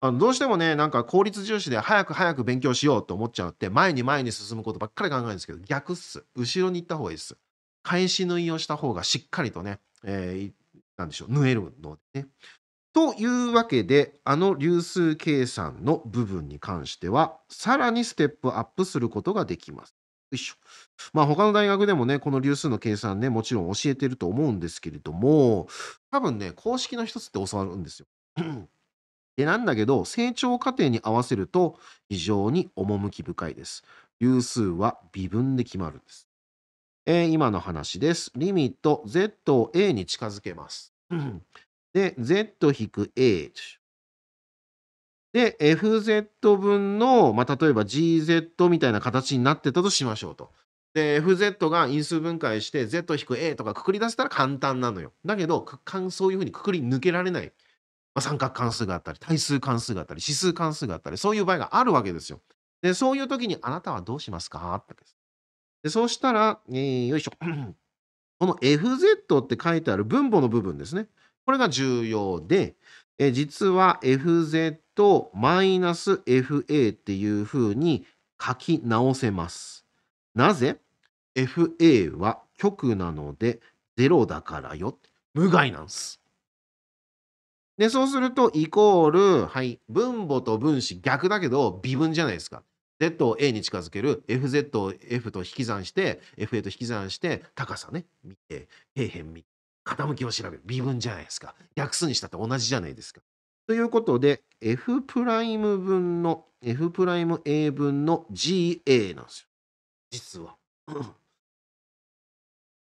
あのどうしてもねなんか効率重視で早く早く勉強しようと思っちゃうって前に前に進むことばっかり考えるんですけど逆っす後ろに行った方がいいっす返し縫いをした方がしっかりとね、えー、なんでしょう縫えるのでねというわけであの流数計算の部分に関してはさらにステップアップすることができます。いしょ。まあ、他の大学でもね、この流数の計算ね、もちろん教えてると思うんですけれども、多分ね、公式の一つって教わるんですよ。で、なんだけど、成長過程に合わせると非常に趣深いです。流数は微分で決まるんです。えー、今の話です。リミット Z を A に近づけます。で、Z-A で、FZ 分の、まあ、例えば GZ みたいな形になってたとしましょうと。で、FZ が因数分解して Z-A とかくくり出せたら簡単なのよ。だけど、そういうふうにくくり抜けられない。まあ、三角関数があったり、対数関数があったり、指数関数があったり、そういう場合があるわけですよ。で、そういう時にあなたはどうしますかってでそうしたら、えー、よいしょ。この FZ って書いてある分母の部分ですね。これが重要で、え実は FZ-FA っていうふうに書き直せます。なぜ ?FA は極なので0だからよ。無害なんです。で、そうすると、イコール、はい、分母と分子逆だけど、微分じゃないですか。Z を A に近づける、FZ を F と引き算して、FA と引き算して、高さね、見て、底辺見て、傾きを調べる。微分じゃないですか。逆数にしたって同じじゃないですか。ということで、f プライム分の f プライム a 分の ga なんですよ。実は。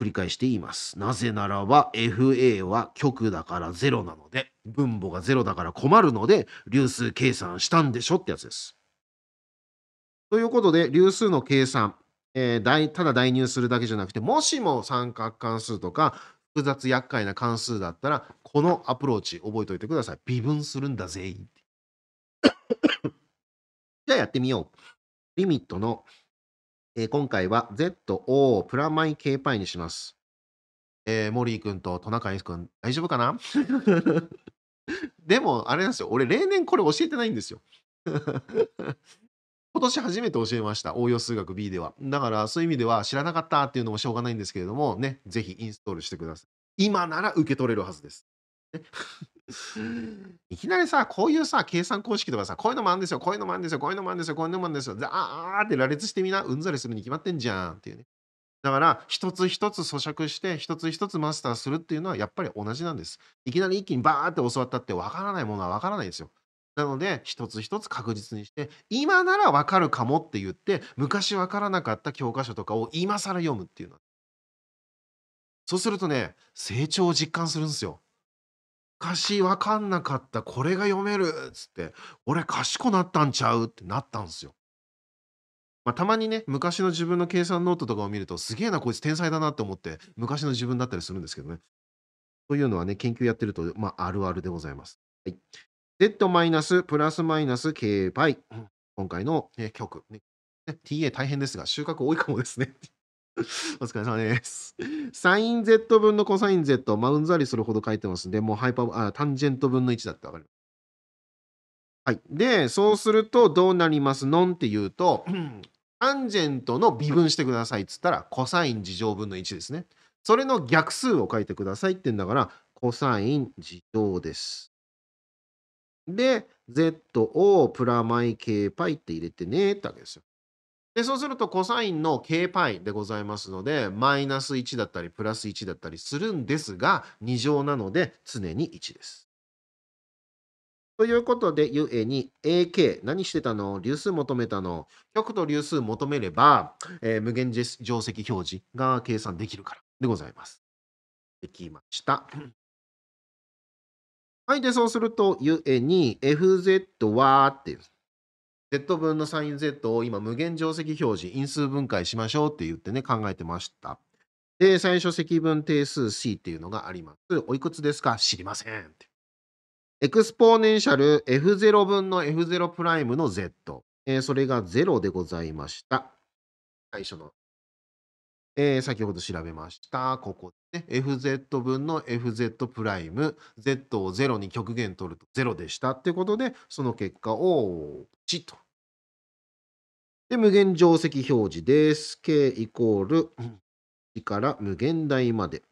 繰り返して言います。なぜならば FA は極だから0なので、分母が0だから困るので、流数計算したんでしょってやつです。ということで、流数の計算、えー、ただ代入するだけじゃなくて、もしも三角関数とか複雑厄介な関数だったらこのアプローチ覚えておいてください微分するんだ全員。じゃあやってみようリミットの、えー、今回は ZO をプラマイ K パイにしますえー、モリー君とトナカイ君大丈夫かな でもあれなんですよ俺例年これ教えてないんですよ今年初めて教えました。応用数学 B では。だから、そういう意味では知らなかったっていうのもしょうがないんですけれども、ね、ぜひインストールしてください。今なら受け取れるはずです。いきなりさ、こういうさ、計算公式とかさ、こういうのもあるんですよ、こういうのもあるんですよ、こういうのもあるんですよ、こういうのもあるんですよ、ザーって羅列してみな、うんざりするに決まってんじゃんっていうね。だから、一つ一つ咀嚼して、一つ一つマスターするっていうのはやっぱり同じなんです。いきなり一気にバーって教わったってわからないものはわからないんですよ。なので一つ一つ確実にして今ならわかるかもって言って昔わからなかった教科書とかを今更読むっていうのそうするとね成長を実感するんですよ。昔わかんなかったこれが読めるっつって俺賢なったんちゃうってなったんですよ。まあ、たまにね昔の自分の計算ノートとかを見るとすげえなこいつ天才だなって思って昔の自分だったりするんですけどね。というのはね研究やってると、まあ、あるあるでございます。はい Z マイナスプラスマイナス K パ今回の、ね、曲、ね。TA 大変ですが、収穫多いかもですね。お疲れ様です。サイン Z 分のコサイン Z、マウンざりするほど書いてますんで、もうハイパー、あ、タンジェント分の1だってわかります。はい。で、そうするとどうなりますのんっていうと、タンジェントの微分してくださいっつったら、コサイン事乗分の1ですね。それの逆数を書いてくださいって言うんだから、コサイン事乗です。で、z をプラマイ k パイって入れてねってわけですよ。で、そうするとコサインの k パイでございますので、マイナス1だったり、プラス1だったりするんですが、2乗なので常に1です。ということで、ゆえに AK、何してたの流数求めたの極と流数求めれば、えー、無限定石表示が計算できるからでございます。できました。はい、で、そうすると、ゆえに fz はっていう。z 分の sinz を今無限定積表示、因数分解しましょうって言ってね、考えてました。で、最初積分定数 c っていうのがあります。おいくつですか知りませんって。エクスポーネンシャル f0 分の f0 プライムの z。えー、それが0でございました。最初のえー、先ほど調べました。ここね。FZ 分の FZ プライム、Z を0に極限取ると0でしたってことで、その結果を1と。で、無限定石表示です。K イコール1から無限大まで。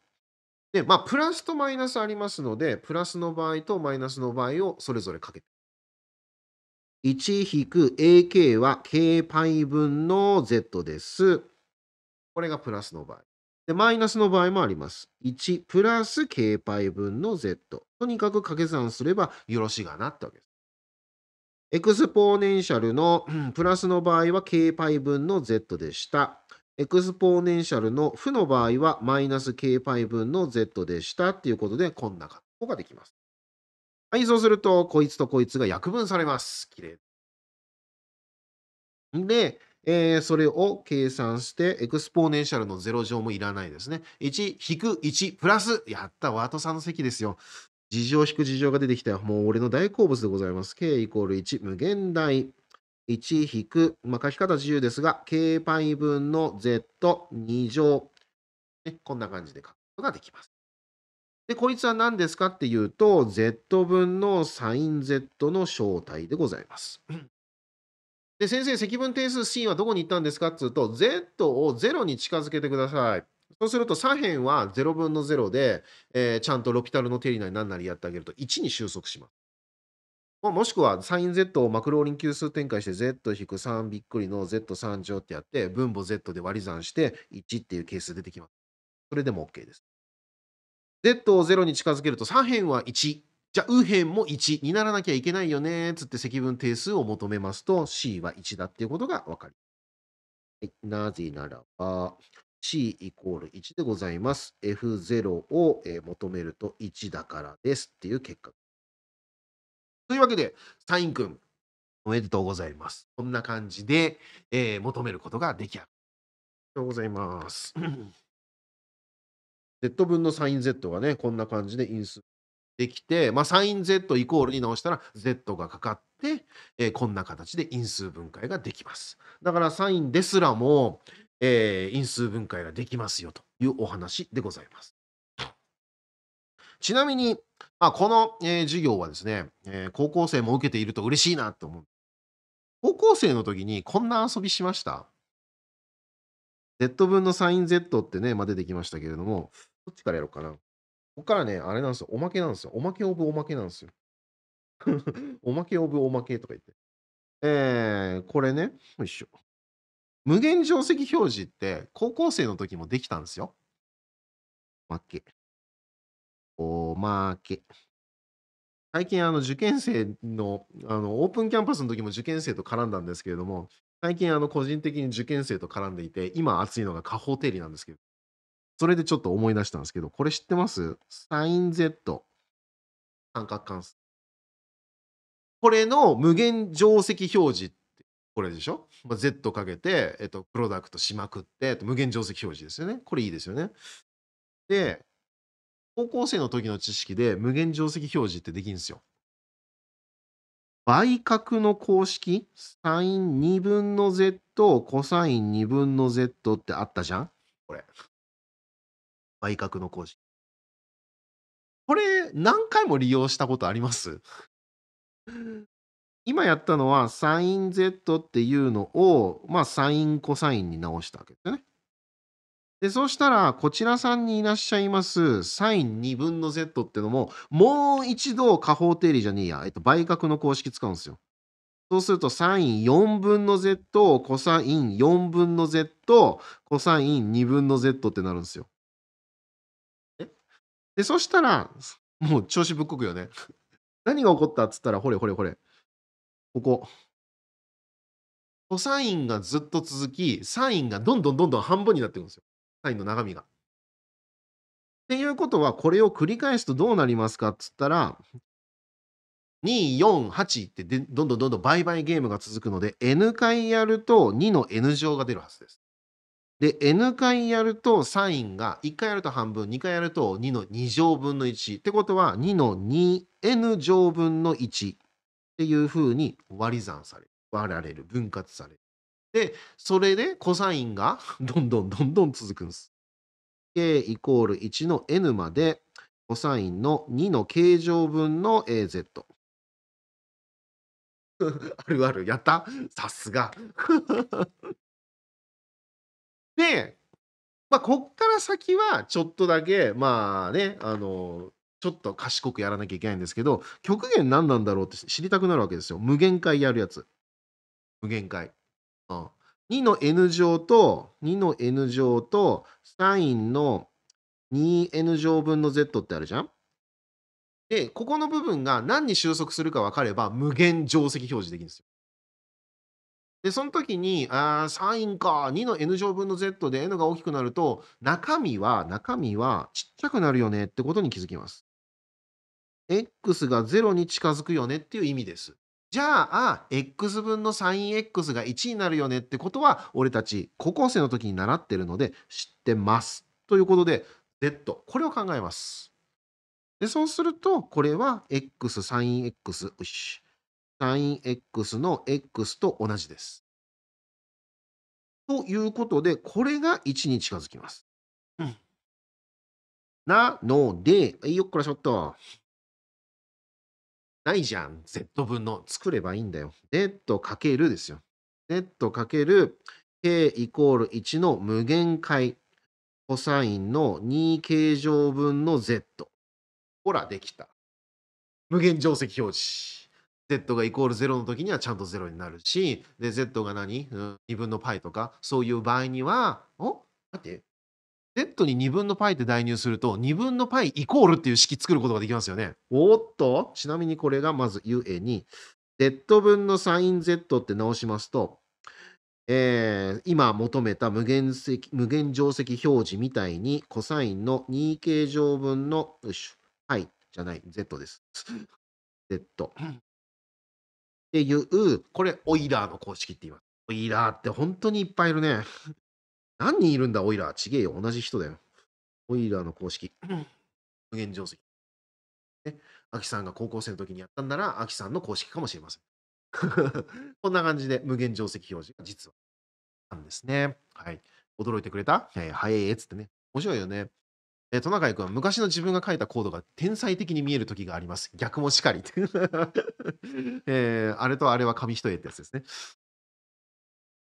で、まあ、プラスとマイナスありますので、プラスの場合とマイナスの場合をそれぞれかけて。1-AK は K パイ分の Z です。これがプラスの場合。で、マイナスの場合もあります。1プラス k π 分の z。とにかく掛け算すればよろしがなってわけです。エクスポーネンシャルの、プラスの場合は k π 分の z でした。エクスポーネンシャルの負の場合はマイナス k π 分の z でしたっていうことでこんな格好ができます。はい、そうするとこいつとこいつが約分されます。綺麗で、えー、それを計算して、エクスポーネンシャルの0乗もいらないですね。1、引く1、プラス、やった、ワートさんの席ですよ。事情引く事情が出てきたよ。もう俺の大好物でございます。k イコール1、無限大。1引く、まあ、書き方自由ですが、k パイ分の z2 乗、ね。こんな感じで書くことができます。で、こいつは何ですかっていうと、z 分の sin z の正体でございます。で、先生、積分定数 C はどこに行ったんですかっつうと、Z を0に近づけてください。そうすると左辺は0分の0で、えー、ちゃんとロピタルの定理なり何なりやってあげると1に収束します。もしくは、サイン Z をマクローリン級数展開して、Z-3 びっくりの Z3 乗ってやって、分母 Z で割り算して、1っていう係数出てきます。それでも OK です。Z を0に近づけると、左辺は1、じゃあ右辺も1にならなきゃいけないよねつって積分定数を求めますと C は1だっていうことが分かります。はい、なぜならば C イコール1でございます。F0 を、え求めると1だからですっていう結果。というわけで、サイン君、おめでとうございます。こんな感じで、えー、求めることができ上がる。ありがとうございます。Z 分のサイン Z がね、こんな感じで因数できて、まあ、サイン Z イコールに直したら Z がかかって、えー、こんな形で因数分解ができます。だからサインですらも、えー、因数分解ができますよというお話でございます。ちなみに、まあ、この、えー、授業はですね、え高校生も受けていると嬉しいなと思う。高校生の時にこんな遊びしました ?Z 分のサイン Z ってね、まあ、出てきましたけれども、どっちからやろうかな。こっからね、あれなんですよ。おまけなんですよ。おまけオブおまけなんですよ。おまけオブおまけとか言って。えー、これね、よいしょ。無限定石表示って高校生の時もできたんですよ。おまけ。おまけ。最近、あの、受験生の、あの、オープンキャンパスの時も受験生と絡んだんですけれども、最近、あの、個人的に受験生と絡んでいて、今熱いのが下方定理なんですけど、それでちょっと思い出したんですけど、これ知ってます s イン Z。三角関数。これの無限定石表示ってこれでしょ、まあ、?Z かけて、えっと、プロダクトしまくって、無限定石表示ですよね。これいいですよね。で、高校生の時の知識で無限定石表示ってできるんですよ。倍角の公式、サイン2分の Z、コサイン2分の Z ってあったじゃんこれ。売却の工事。これ、何回も利用したことあります 今やったのは、サイン Z っていうのを、まあ、サインコサインに直したわけですよね。で、そうしたら、こちらさんにいらっしゃいます、サイン2分の Z ってのも、もう一度、下方定理じゃねえや、えっと、倍角の公式使うんですよ。そうすると、サイン4分の Z をコサイン4分の Z コサイン2分の Z ってなるんですよ。で、そしたら、もう調子ぶっこくよね。何が起こったっつったら、ほれほれほれ。ここ。コサインがずっと続き、サインがどんどんどんどん半分になっていくんですよ。サインの中身が。っていうことは、これを繰り返すとどうなりますかっつったら、248ってどんどんどんどん売買ゲームが続くので、N 回やると2の N 乗が出るはずです。で N 回やるとサインが1回やると半分2回やると2の2乗分の1ってことは2の 2n 乗分の1っていうふうに割り算される割られる分割される。でそれでコサインが どんどんどんどん続くんです。k イコール1の n までコサインの2の形状分の az。あるあるやったさすがで、まあ、こっから先はちょっとだけ、まあね、あの、ちょっと賢くやらなきゃいけないんですけど、極限何なんだろうって知りたくなるわけですよ。無限回やるやつ。無限回。うん、2の n 乗と、2の n 乗と、sin の 2n 乗分の z ってあるじゃんで、ここの部分が何に収束するか分かれば、無限定石表示できるんですよ。で、その時に、あサインか、2の n 乗分の z で n が大きくなると、中身は、中身はちっちゃくなるよねってことに気づきます。x が0に近づくよねっていう意味です。じゃあ、x 分のサイン x が1になるよねってことは、俺たち高校生の時に習ってるので知ってます。ということで、z、これを考えます。で、そうすると、これは x サイン x、よし。sinx の x と同じです。ということで、これが1に近づきます。うん、なので、よっこらしょっと。ないじゃん。z 分の作ればいいんだよ。z かけるですよ。z かける k イコール1の無限回。コサインの2形乗分の z。ほら、できた。無限定石表示。Z がイコール0の時にはちゃんと0になるし、で、Z が何、うん、?2 分の π とか、そういう場合には、お待って、Z に2分の π って代入すると、2分の π イコールっていう式作ることができますよね。おっと、ちなみにこれがまずゆえに、Z 分の sinZ って直しますと、えー、今求めた無限積無限定積表示みたいに、コサインの 2K 乗分の、よいしょ、π じゃない、Z です。Z。っていう、これ、オイラーの公式って言います。オイラーって本当にいっぱいいるね。何人いるんだ、オイラー。ちげえよ、同じ人だよ。オイラーの公式。無限定石。ね、アキさんが高校生の時にやったんなら、アキさんの公式かもしれません。こんな感じで無限定石表示が実はなんですね。はい。驚いてくれた、えー、早いっつってね。面白いよね。えー、トナカイ君、昔の自分が書いたコードが天才的に見える時があります。逆もしかり。えー、あれとあれは紙一重ってやつですね。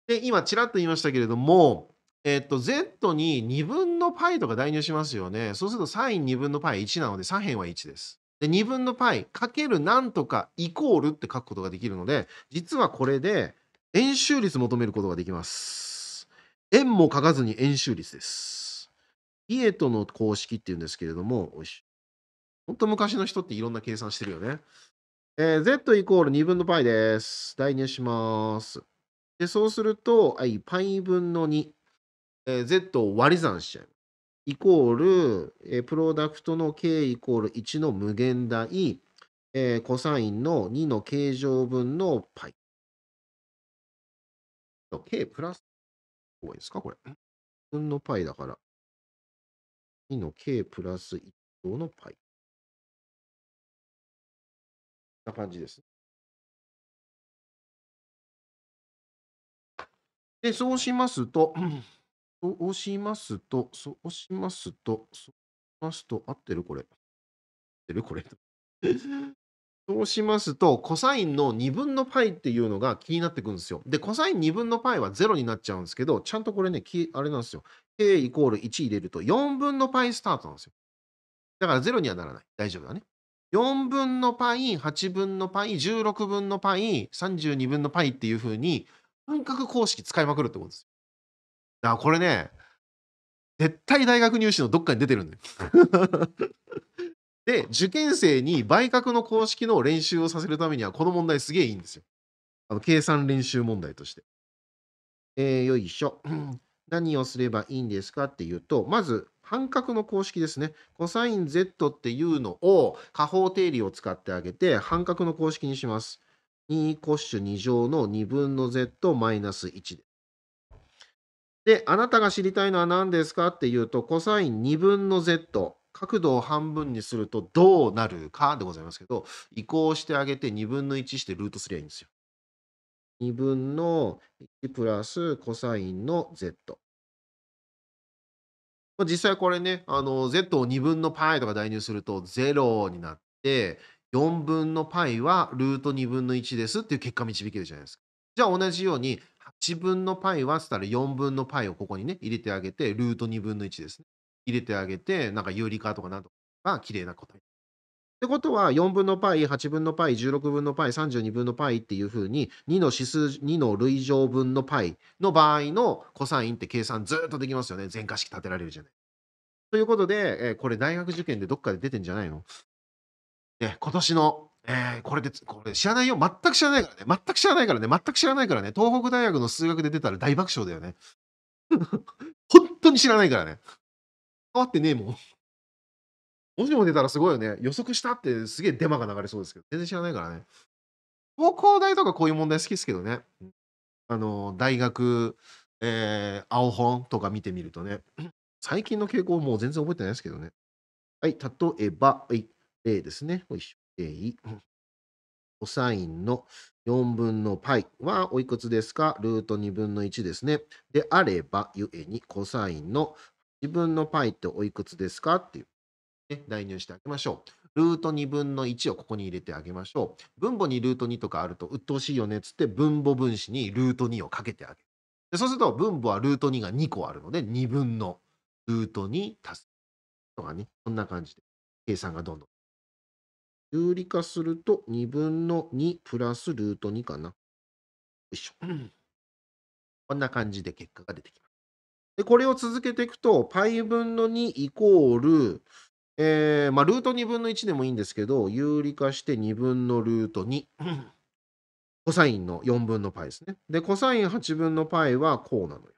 で、今、ちらっと言いましたけれども、えっと、Z に2分の π とか代入しますよね。そうすると sin2 分の π1 なので、左辺は1です。で、2分の π かけるなんとかイコールって書くことができるので、実はこれで円周率求めることができます。円も書かずに円周率です。イエトの公式っていうんですけれども、本当昔の人っていろんな計算してるよね。えー、z イコール2分の π です。代入します。で、そうすると、はい、π 分の2、えー、z を割り算しちゃう。イコール、えー、プロダクトの k イコール1の無限大、えー、コサインの2の形状分の π。k プラス、多いですかこれ。分の π だから。2の k プラス1乗の π。な感じです。で、そうしますと、そうしますと、そうしますと、そうしますと、合ってるこれ。合ってるこれ。そうしますと、コサインの2分の π っていうのが気になってくるんですよ。で、コサイン2分の π は0になっちゃうんですけど、ちゃんとこれね、あれなんですよ。k イコール1入れると4分の π スタートなんですよ。だから0にはならない。大丈夫だね。4分の π、8分の π、16分の π、32分の π っていうふうに、半角公式使いまくるってことですよ。だからこれね、絶対大学入試のどっかに出てるんだよ。で、受験生に倍角の公式の練習をさせるためには、この問題すげえいいんですよ。あの計算練習問題として。えー、よいしょ。何をすればいいんですかっていうと、まず半角の公式ですね。コサイン z っていうのを下方定理を使ってあげて、半角の公式にします。2コッシュ2乗の2分の z マイナス1でで、あなたが知りたいのは何ですかっていうと、コサイン2分の z、角度を半分にするとどうなるかでございますけど、移行してあげて2分の1してルートすりゃいいんですよ。2分の1プラスコサインの z。実際これね、あの、z を2分の π とか代入すると0になって、4分の π はルート2分の1ですっていう結果導けるじゃないですか。じゃあ同じように、8分の π はっつったら4分の π をここにね、入れてあげて、ルート2分の1ですね。入れてあげて、なんか有理化とかなんとかが綺麗な答え。ってことは4分の π、8分の π、16分の π、32分の π っていうふうに2の指数、2の累乗分の π の場合のコサインって計算ずっとできますよね。全化式立てられるじゃない。ということで、えー、これ大学受験でどっかで出てんじゃないのね、今年の、えー、これで、これ知らないよ。全く知らないからね。全く知らないからね。全く知らないからね。東北大学の数学で出たら大爆笑だよね。本当に知らないからね。変わってねえもん。もしも出たらすごいよね。予測したってすげえデマが流れそうですけど、全然知らないからね。高校大とかこういう問題好きですけどね。あの、大学、えー、青本とか見てみるとね、最近の傾向もう全然覚えてないですけどね。はい、例えば、はい、例ですね。よいしょ、例。コサインの4分の π はおいくつですかルート2分の1ですね。であれば、ゆえにコサインの1分の π っておいくつですかっていう。ね、代入してあげましょう。ルート2分の1をここに入れてあげましょう。分母にルート2とかあると鬱陶しいよねっつって分母分子にルート2をかけてあげる。でそうすると分母はルート2が2個あるので2分のルート2足すとかね、こんな感じで計算がどんどん。有理化すると2分の2プラスルート2かな。よいしょ。こんな感じで結果が出てきます。で、これを続けていくと、π 分の2イコール、えー、まあ、ルート2分の1でもいいんですけど、有理化して2分のルート2。コサインの4分の π ですね。で、コサイン8分の π はこうなのよ。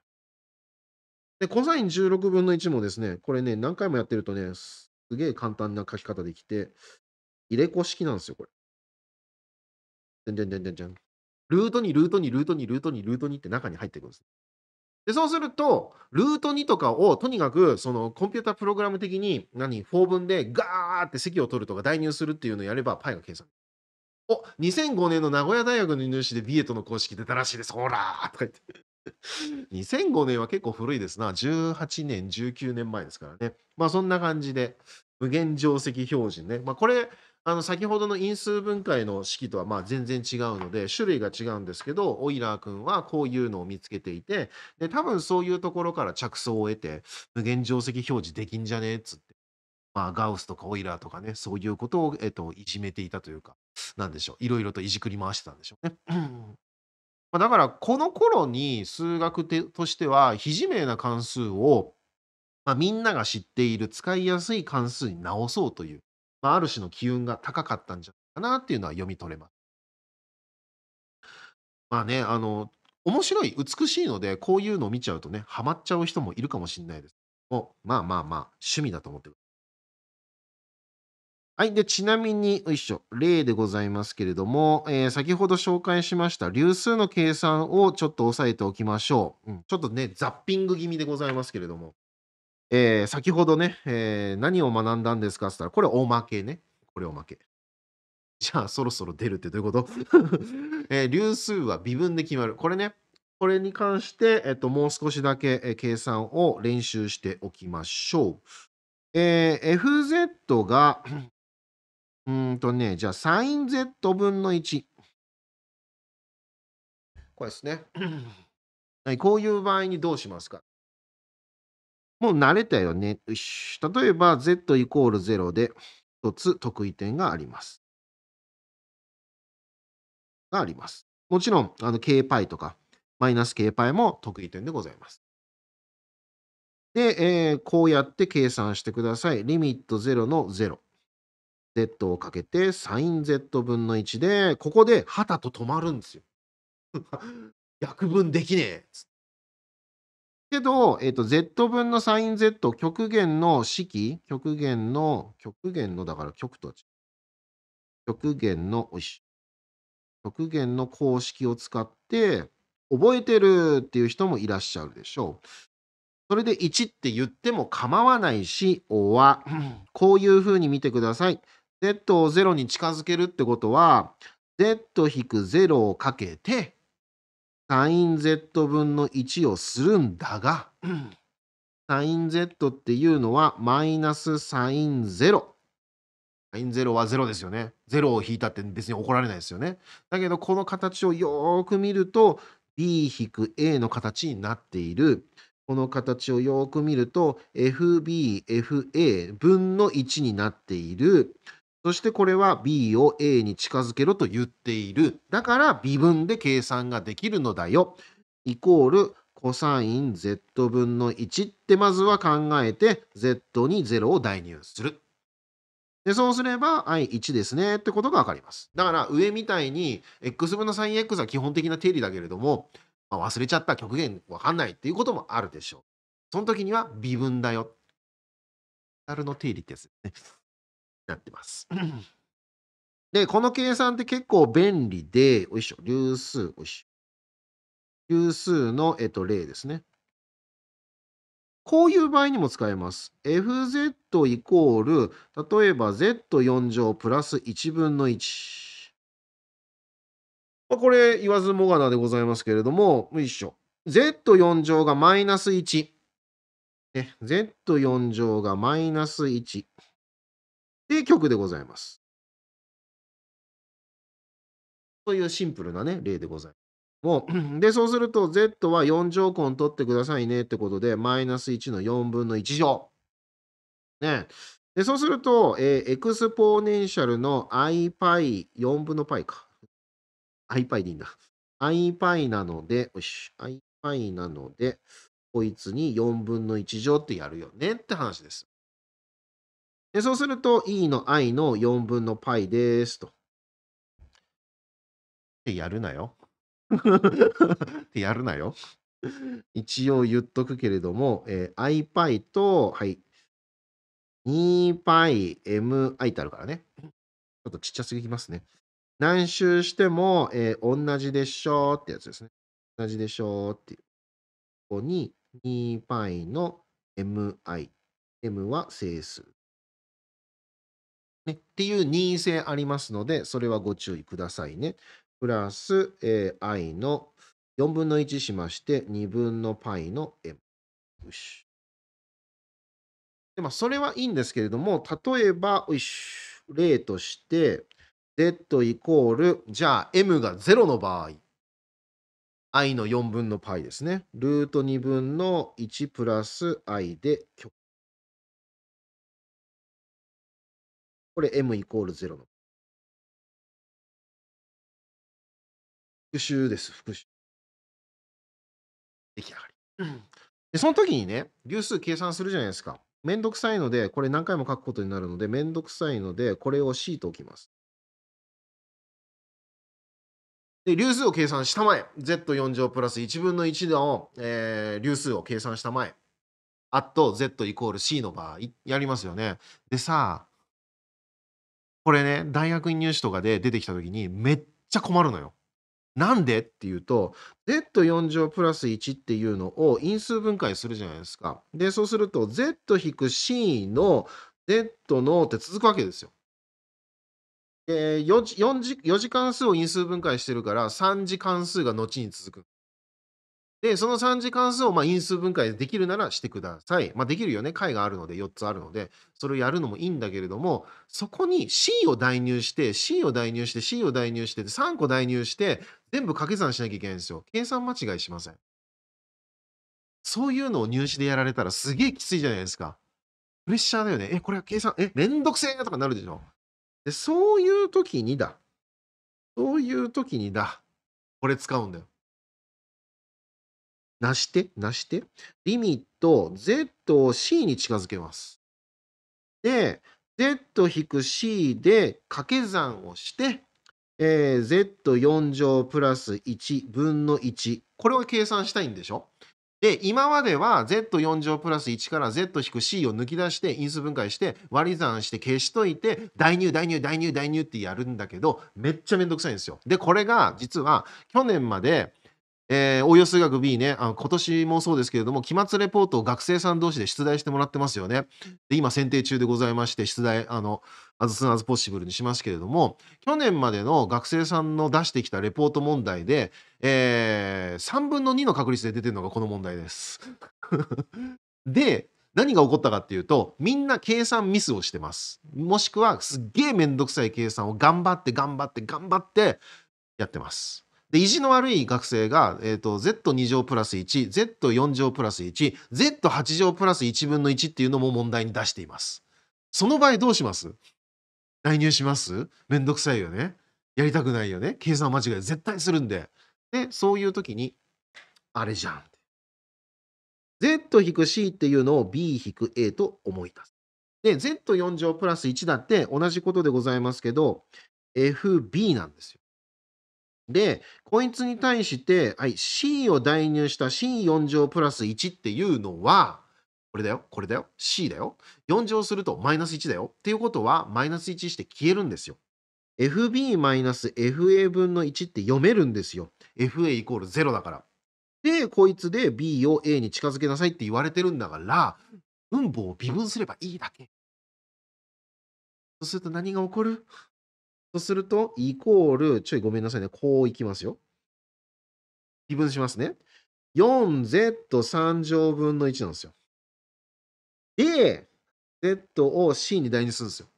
で、コサイン16分の1もですね、これね、何回もやってるとね、すげえ簡単な書き方できて、入れ子式なんですよ、これ。じゃんじゃんじゃんじゃんじゃん。ルート2、ルート2、ルート2、ルート2、ルート2って中に入っていくんです。でそうすると、ルート2とかをとにかくそのコンピュータプログラム的に何、4分でガーって席を取るとか代入するっていうのをやれば、パイが計算。お2005年の名古屋大学の入試でビエトの公式出たらしいです。ほらとか言って。2005年は結構古いですな。18年、19年前ですからね。まあそんな感じで、無限定石標準ね。まあこれ、あの先ほどの因数分解の式とはまあ全然違うので種類が違うんですけどオイラー君はこういうのを見つけていてで多分そういうところから着想を得て無限定石表示できんじゃねえっつって、まあ、ガウスとかオイラーとかねそういうことを、えっと、いじめていたというかなんでしょういろいろといじくり回してたんでしょうね。まだからこの頃に数学としては非自明な関数を、まあ、みんなが知っている使いやすい関数に直そうというま、ある種の機運が高かったんじゃかなっていうのは読み取れます。まあね、あの、面白い、美しいので、こういうのを見ちゃうとね、ハマっちゃう人もいるかもしんないです。もう、まあまあまあ、趣味だと思ってくはい。で、ちなみに、よいしょ、例でございますけれども、えー、先ほど紹介しました流数の計算をちょっと押さえておきましょう。うん、ちょっとね、ザッピング気味でございますけれども。えー、先ほどね、えー、何を学んだんですかって言ったら、これおまけね。これおまけ。じゃあ、そろそろ出るってどういうこと えー、流数は微分で決まる。これね、これに関して、えと、もう少しだけ計算を練習しておきましょう。えー、FZ が、うんとね、じゃあ、サイン Z 分の1。これですね。こういう場合にどうしますかもう慣れたよね。例えば z イコール0で一つ得意点があります。があります。もちろん、あの、kπ とか、マイナス kπ も得意点でございます。で、えー、こうやって計算してください。リミット0の0。z をかけて、サイン z 分の1で、ここではたと止まるんですよ。逆 分できねえつっけど、えっ、ー、と、Z 分のサイン Z 極限の式、極限の、極限の、だから極と違う。極限の、おいし極限の公式を使って覚えてるっていう人もいらっしゃるでしょう。それで1って言っても構わないし、おは、こういうふうに見てください。Z を0に近づけるってことは、Z-0 をかけて、sinz 分の1をするんだが、sinz っていうのはマイナス sin0。sin0 は0ですよね。0を引いたって別に怒られないですよね。だけどこの形をよく見ると b-a の形になっている。この形をよく見ると fb、fa 分の1になっている。そしてこれは B を A に近づけろと言っている。だから微分で計算ができるのだよ。イコールコサイ z 分の1ってまずは考えて z に0を代入する。で、そうすれば i1 ですねってことがわかります。だから上みたいに x 分の sinx は基本的な定理だけれども、まあ、忘れちゃった極限わかんないっていうこともあるでしょう。その時には微分だよ。ダの定理ってやつですね。なってます。で、この計算って結構便利で、おいしょ、流数、おいしょ。流数の、えっと、例ですね。こういう場合にも使えます。fz イコール、例えば z4 乗プラス1分の1。あ、これ言わずもがなでございますけれども、一緒。z4 乗がマイナス1。ね、z4 乗がマイナス1。っていう曲でございます。というシンプルなね、例でございます。もう で、そうすると Z は4乗根取ってくださいねってことで、マイナス1の4分の1乗。ね。で、そうすると、えー、エクスポーネンシャルの iπ4 分の π か。iπ でいいんだ。iπ なので、よし、iπ なので、こいつに4分の1乗ってやるよねって話です。でそうすると e の i の4分の π ですと。ってやるなよ。ってやるなよ。一応言っとくけれども、えー、iπ と、はい、2πmi ってあるからね。ちょっとちっちゃすぎますね。何周しても、えー、同じでしょうってやつですね。同じでしょうっていう。ここに 2π の mi。m は整数。ね、っていう任意性ありますので、それはご注意くださいね。プラス、えー、i の4分の1しまして、2分の π の m。よし。で、まあ、それはいいんですけれども、例えば、例として、z イコール、じゃあ m が0の場合、i の4分の π ですね。ルート2分の1プラス i で極これ m イコール0の。復習です、復習。出来上がり。で、その時にね、流数計算するじゃないですか。めんどくさいので、これ何回も書くことになるので、めんどくさいので、これを C と置きます。で、流数を計算したまえ。Z4 乗プラス1分の1の、えー、流数を計算したまえ。あと Z イコール C の場合、やりますよね。でさ、あ、これね大学院入試とかで出てきた時にめっちゃ困るのよ。なんでっていうと z4 乗プラス1っていうのを因数分解するじゃないですか。でそうすると z-c の z のって続くわけですよ。で 4, 4, 4次関数を因数分解してるから3次関数が後に続く。で、その3次関数をま因数分解できるならしてください。まあ、できるよね。解があるので、4つあるので、それをやるのもいいんだけれども、そこに C を代入して、C を代入して、C を代入して、3個代入して、全部掛け算しなきゃいけないんですよ。計算間違いしません。そういうのを入試でやられたらすげえきついじゃないですか。プレッシャーだよね。え、これは計算、え、めんどくせえとかなるでしょ。で、そういう時にだ。そういう時にだ。これ使うんだよ。なして、なして、リミット Z を C に近づけます。で、Z-C で掛け算をして、えー、Z4 乗プラス1分の1。これを計算したいんでしょで、今までは Z4 乗プラス1から Z-C を抜き出して因数分解して割り算して消しといて代入代入代入代入ってやるんだけどめっちゃめんどくさいんですよ。で、これが実は去年までえー、応用数学 B ねあの、今年もそうですけれども、期末レポートを学生さん同士で出題してもらってますよね。で今、選定中でございまして、出題、あの、アズスナズポッシブルにしますけれども、去年までの学生さんの出してきたレポート問題で、えー、3分の2の確率で出てるのがこの問題です。で、何が起こったかっていうと、みんな計算ミスをしてます。もしくは、すっげえめんどくさい計算を頑張って、頑張って、頑張ってやってます。で、意地の悪い学生が、えっ、ー、と、Z2 乗プラス1、Z4 乗プラス1、Z8 乗プラス1分の1っていうのも問題に出しています。その場合どうします代入しますめんどくさいよね。やりたくないよね。計算間違い絶対するんで。で、そういう時に、あれじゃん。z-c っていうのを b-a と思い出す。で、z4 乗プラス1だって同じことでございますけど、fb なんですよ。で、こいつに対して、はい、C を代入した C4 乗プラス1っていうのは、これだよ、これだよ、C だよ。4乗するとマイナス1だよ。っていうことは、マイナス1して消えるんですよ。FB-FA 分の1って読めるんですよ。FA イコール0だから。で、こいつで B を A に近づけなさいって言われてるんだから、分母を微分すればいいだけ。そうすると何が起こるそうすると、イコール、ちょいごめんなさいね。こういきますよ。微分しますね。4z3 乗分の1なんですよ。で、z を c に代入するんですよ。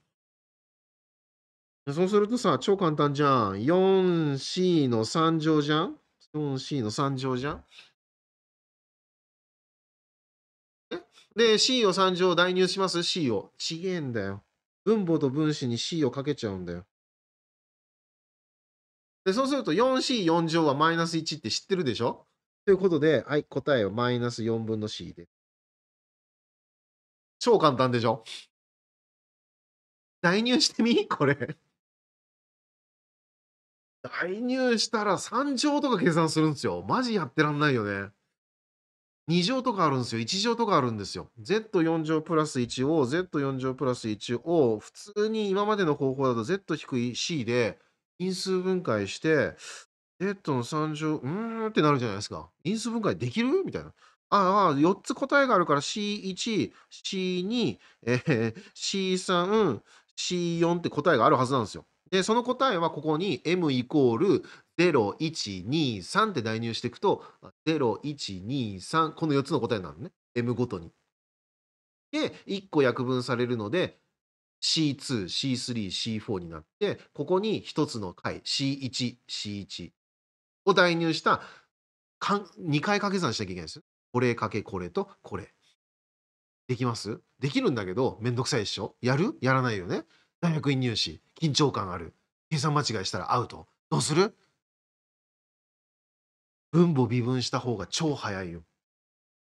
そうするとさ、超簡単じゃん。4c の3乗じゃん ?4c の3乗じゃんで、C を3乗代入します ?C を。ちげえんだよ。分母と分子に C をかけちゃうんだよ。で、そうすると 4C4 乗はマイナス1って知ってるでしょということで、はい、答えはマイナス4分の C で超簡単でしょ代入してみこれ。代入したら3乗とか計算するんですよ。マジやってらんないよね。2乗とかあるんですよ。1乗とかあるんですよ。Z4 乗プラス1を、Z4 乗プラス1を、普通に今までの方法だと Z 低い C で、因数分解して、z の3乗、うーんってなるじゃないですか。因数分解できるみたいな。ああ、4つ答えがあるから C1、C2、えー、C3、C4 って答えがあるはずなんですよ。で、その答えはここに M イコール0123って代入していくと、0123、この4つの答えになるね。M ごとに。で、1個約分されるので、C2、C3、C4 になって、ここに1つの解 C1、C1 を代入した2回掛け算しなきゃいけないです。これかけこれとこれ。できますできるんだけど、めんどくさいでしょやるやらないよね大学院入試、緊張感ある。計算間違いしたらアウト。どうする分母微分した方が超早いよ。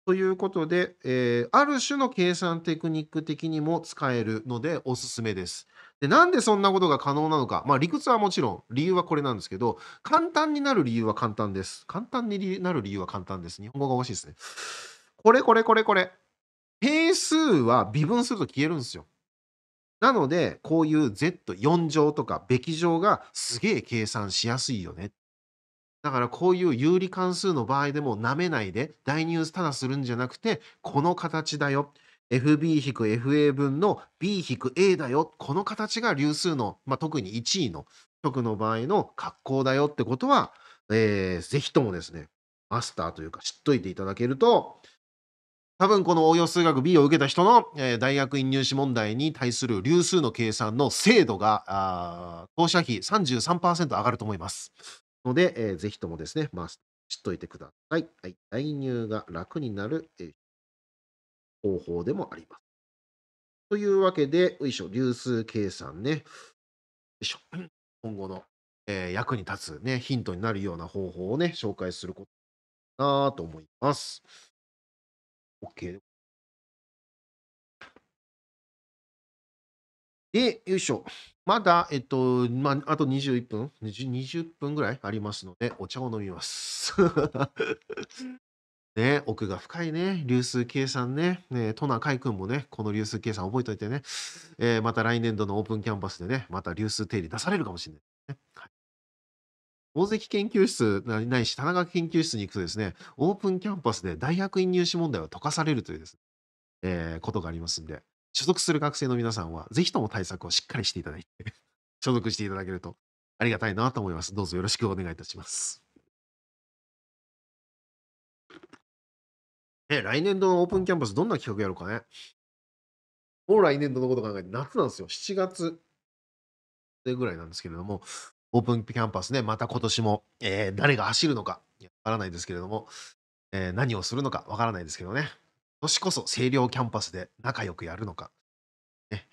ということで、えー、ある種の計算テクニック的にも使えるのでおすすめです。でなんでそんなことが可能なのか、まあ、理屈はもちろん理由はこれなんですけど簡単になる理由は簡単です。簡単になる理由は簡単です。日本語が欲しいですね。これこれこれこれ。定数は微分すると消えるんですよ。なのでこういう Z4 乗とかべき乗がすげえ計算しやすいよねっだからこういう有利関数の場合でもなめないで代入ただするんじゃなくてこの形だよ FB-FA 分の B-A だよこの形が流数の、まあ、特に1位の局の場合の格好だよってことは、えー、ぜひともですねマスターというか知っといていただけると多分この応用数学 B を受けた人の、えー、大学院入試問題に対する流数の計算の精度が当社比33%上がると思います。ので、えー、ぜひともですね、まあ、知っといてください。はい、代入が楽になる、えー、方法でもあります。というわけで、よいしょ、流数計算ね、よいしょ、今後の、えー、役に立つ、ね、ヒントになるような方法をね、紹介することなと思います。OK。で、よいしょ。まだ、えっと、まあ、あと21分 20, ?20 分ぐらいありますので、お茶を飲みます。ね、奥が深いね、流数計算ね、ねトナカイ君もね、この流数計算覚えておいてね、えー、また来年度のオープンキャンパスでね、また流数定理出されるかもしれない、ね。はい大関研究室ないし、田中研究室に行くとですね、オープンキャンパスで大学院入試問題を解かされるというですね、えー、ことがありますんで、所属する学生の皆さんは、ぜひとも対策をしっかりしていただいて 所属していただけるとありがたいなと思います。どうぞよろしくお願いいたします。え、来年度のオープンキャンパス、どんな企画やろうかね。もう来年度のこと考えて、夏なんですよ。7月でぐらいなんですけれども、オープンキャンパスね、また今年も、えー、誰が走るのか、わからないですけれども、えー、何をするのかわからないですけどね。年こそ清涼キャンパスで仲良くやるのか。ね、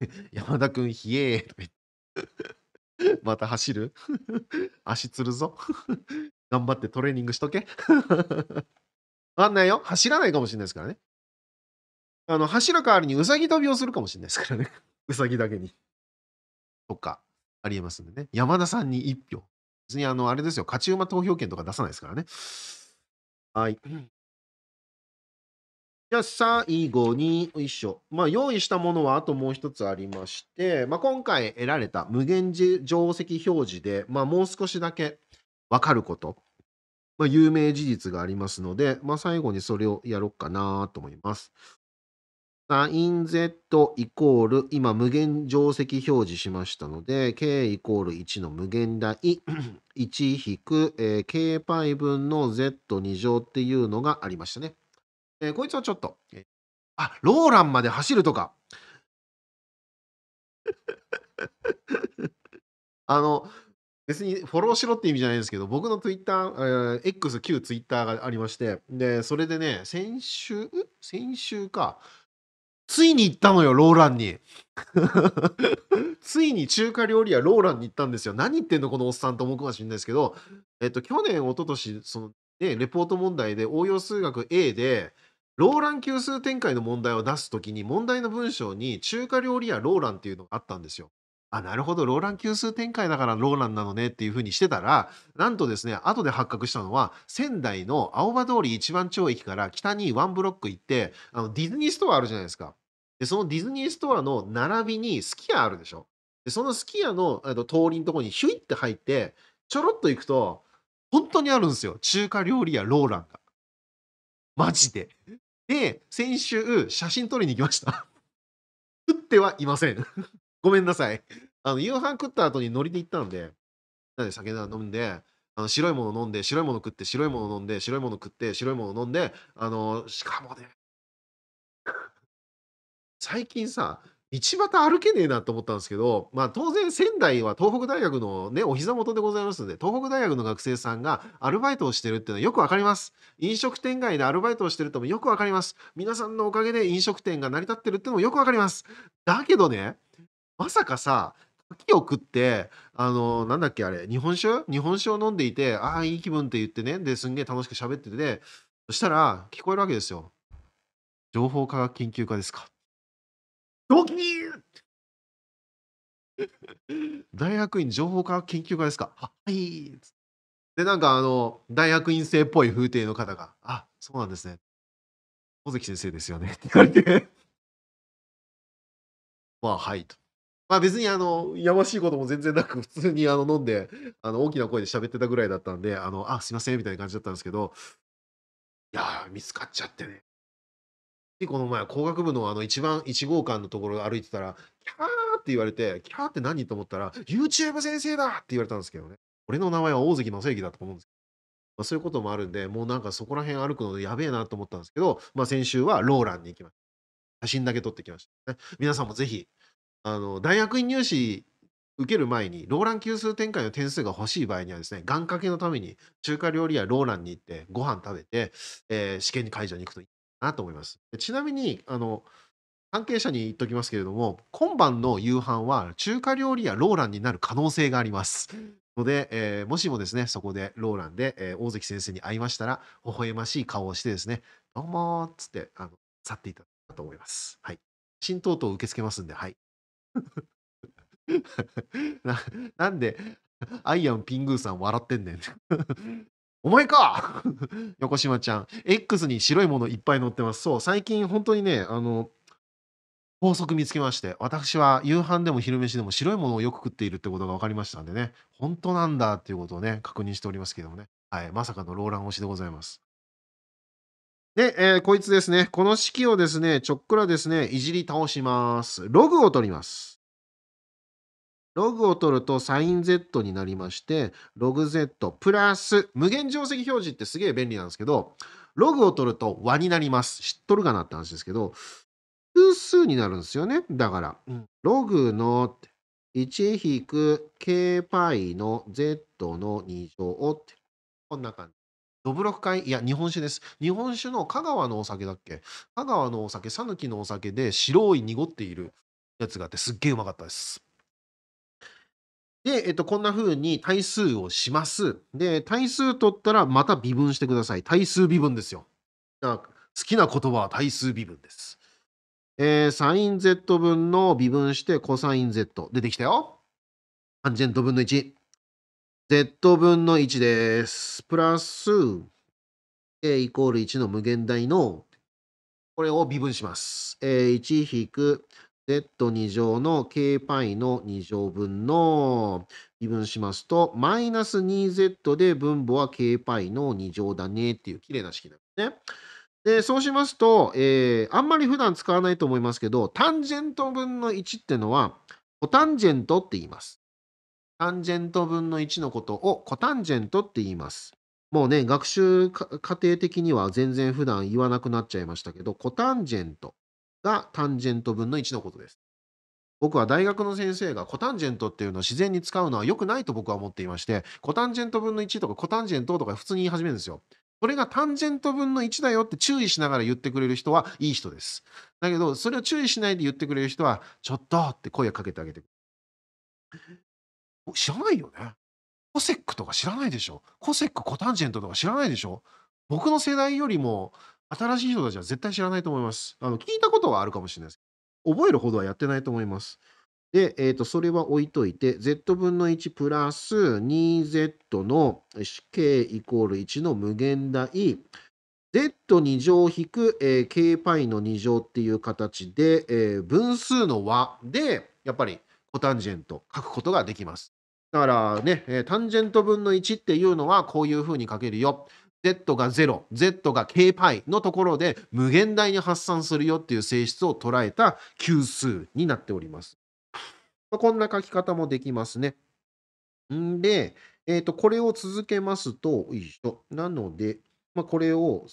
山田君、ひえーとか言って。また走る 足つるぞ頑張ってトレーニングしとけ。わかんないよ。走らないかもしれないですからね。あの、走る代わりにうさぎ跳びをするかもしれないですからね。うさぎだけに。とか、ありえますんでね。山田さんに1票。別にあの、あれですよ。勝ち馬投票権とか出さないですからね。はい。じゃあ最後に、一緒、まあ、用意したものはあともう一つありまして、まあ、今回得られた無限定石表示で、まあ、もう少しだけわかること、まあ、有名事実がありますので、まあ、最後にそれをやろうかなと思います。サイン Z イコール、今無限定石表示しましたので、K イコール1の無限大、1引く、えー、K パイ分の Z2 乗っていうのがありましたね。えー、こいつはちょっと、えー、あローランまで走るとか あの別にフォローしろって意味じゃないんですけど僕のツイッター、えー、X 旧ツイッターがありましてでそれでね先週先週かついに行ったのよ、ローランに。ついに中華料理屋ローランに行ったんですよ。何言ってんの、このおっさんと思うかもしれないですけど、えっと、去年、一昨年その、ね、レポート問題で応用数学 A で、ローラン級数展開の問題を出すときに問題の文章に中華料理やローランっていうのがあったんですよ。あ、なるほど、ローラン級数展開だからローランなのねっていうふうにしてたら、なんとですね、後で発覚したのは、仙台の青葉通り一番町駅から北にワンブロック行って、あのディズニーストアあるじゃないですか。で、そのディズニーストアの並びにすき家あるでしょ。で、そのすき家のあの通りのところにヒュイって入って、ちょろっと行くと、本当にあるんですよ。中華料理やローランが。マジで。で、先週、写真撮りに行きました。食ってはいません。ごめんなさい。あの、夕飯食った後に乗りで行ったんで、なんで酒飲んで、あの白いもの飲んで、白いもの食って、白いもの飲んで、白いもの食って、白いもの飲んで、あの、しかもね、最近さ、道端歩けねえなと思ったんですけど、まあ、当然仙台は東北大学のねお膝元でございますので東北大学の学生さんがアルバイトをしてるっていうのはよく分かります飲食店街でアルバイトをしてるともよく分かります皆さんのおかげで飲食店が成り立ってるってのもよく分かりますだけどねまさかさ牡を食ってあのなんだっけあれ日本酒日本酒を飲んでいてああいい気分って言ってねですんげえ楽しく喋っててそしたら聞こえるわけですよ情報科学研究家ですかドキー 大学院情報科学研究科ですかははい。で、なんかあの、大学院生っぽい風景の方が、あ、そうなんですね。小関先生ですよね。って言われて まあ、はいと。まあ別にあの、やましいことも全然なく、普通にあの飲んで、あの大きな声で喋ってたぐらいだったんで、あの、あ、すいません、みたいな感じだったんですけど、いやー、見つかっちゃってね。この前工学部のあの一番1号館のところ歩いてたらキャーって言われてキャーって何と思ったら YouTube 先生だって言われたんですけどね俺の名前は大関正幸だと思うんですけど、まあ、そういうこともあるんでもうなんかそこら辺歩くのでやべえなと思ったんですけど、まあ、先週はローランに行きました写真だけ撮ってきました、ね、皆さんもぜひあの大学院入試受ける前にローラン級数展開の点数が欲しい場合にはですね願掛けのために中華料理屋ローランに行ってご飯食べて、えー、試験会場に行くとなと思います。ちなみに、あの、関係者に言っときますけれども、今晩の夕飯は中華料理やローランになる可能性があります。ので、えー、もしもですね、そこでローランで、えー、大関先生に会いましたら、微笑ましい顔をしてですね、どうもーっつってあの去っていただけたと思います。はい。新等々受け付けますんで、はい。ななんで、アイアンピングーさん笑ってんねん。お前か 横島ちゃん。X に白いものいっぱい載ってます。そう、最近本当にね、あの、法則見つけまして、私は夕飯でも昼飯でも白いものをよく食っているってことが分かりましたんでね、本当なんだっていうことをね、確認しておりますけどもね。はい、まさかのローラン推しでございます。で、えー、こいつですね、この式をですね、ちょっくらですね、いじり倒します。ログを取ります。ログを取るとサイン Z になりまして、ログ Z プラス無限定石表示ってすげえ便利なんですけど、ログを取ると和になります。知っとるかなって話ですけど、偶数になるんですよね。だから、ログの 1-kπ の z の2乗って、こんな感じ。どぶろく会、いや、日本酒です。日本酒の香川のお酒だっけ香川のお酒、讃岐のお酒で白い濁っているやつがあって、すっげえうまかったです。で、えっと、こんな風に対数をします。で、対数取ったらまた微分してください。対数微分ですよ。好きな言葉は対数微分です。えー、i n z 分の微分して c o s z 出てきたよ。タンジェント分の1。z 分の1です。プラス a イコール1の無限大のこれを微分します。え1引く z2 乗の k π の2乗分の微分しますと、マイナス 2z で分母は k π の2乗だねっていう綺麗な式なんですね。で、そうしますと、えー、あんまり普段使わないと思いますけど、タンジェント分の1ってのは、コタンジェントって言います。タンジェント分の1のことをコタンジェントって言います。もうね、学習過程的には全然普段言わなくなっちゃいましたけど、コタンジェント。がタンジェント分の1のことです。僕は大学の先生がコタンジェントっていうのを自然に使うのは良くないと僕は思っていまして、コタンジェント分の1とかコタンジェントとか普通に言い始めるんですよ。それがタンジェント分の1だよって注意しながら言ってくれる人はいい人です。だけど、それを注意しないで言ってくれる人は、ちょっとって声をかけてあげてくれる。知らないよね。コセックとか知らないでしょ。コセック、コタンジェントとか知らないでしょ。僕の世代よりも新しい人たちは絶対知らないと思います。あの聞いたことはあるかもしれないです。覚えるほどはやってないと思います。で、えーと、それは置いといて、z 分の1プラス 2z の k イコール1の無限大、z2 乗引く、えー、kπ の2乗っていう形で、えー、分数の和で、やっぱりコタンジェント書くことができます。だからね、えー、タンジェント分の1っていうのはこういうふうに書けるよ。Z が0、Z が Kπ のところで無限大に発散するよっていう性質を捉えた級数になっております。まあ、こんな書き方もできますね。んで、えっ、ー、と、これを続けますと、いいなので、まあ、これを、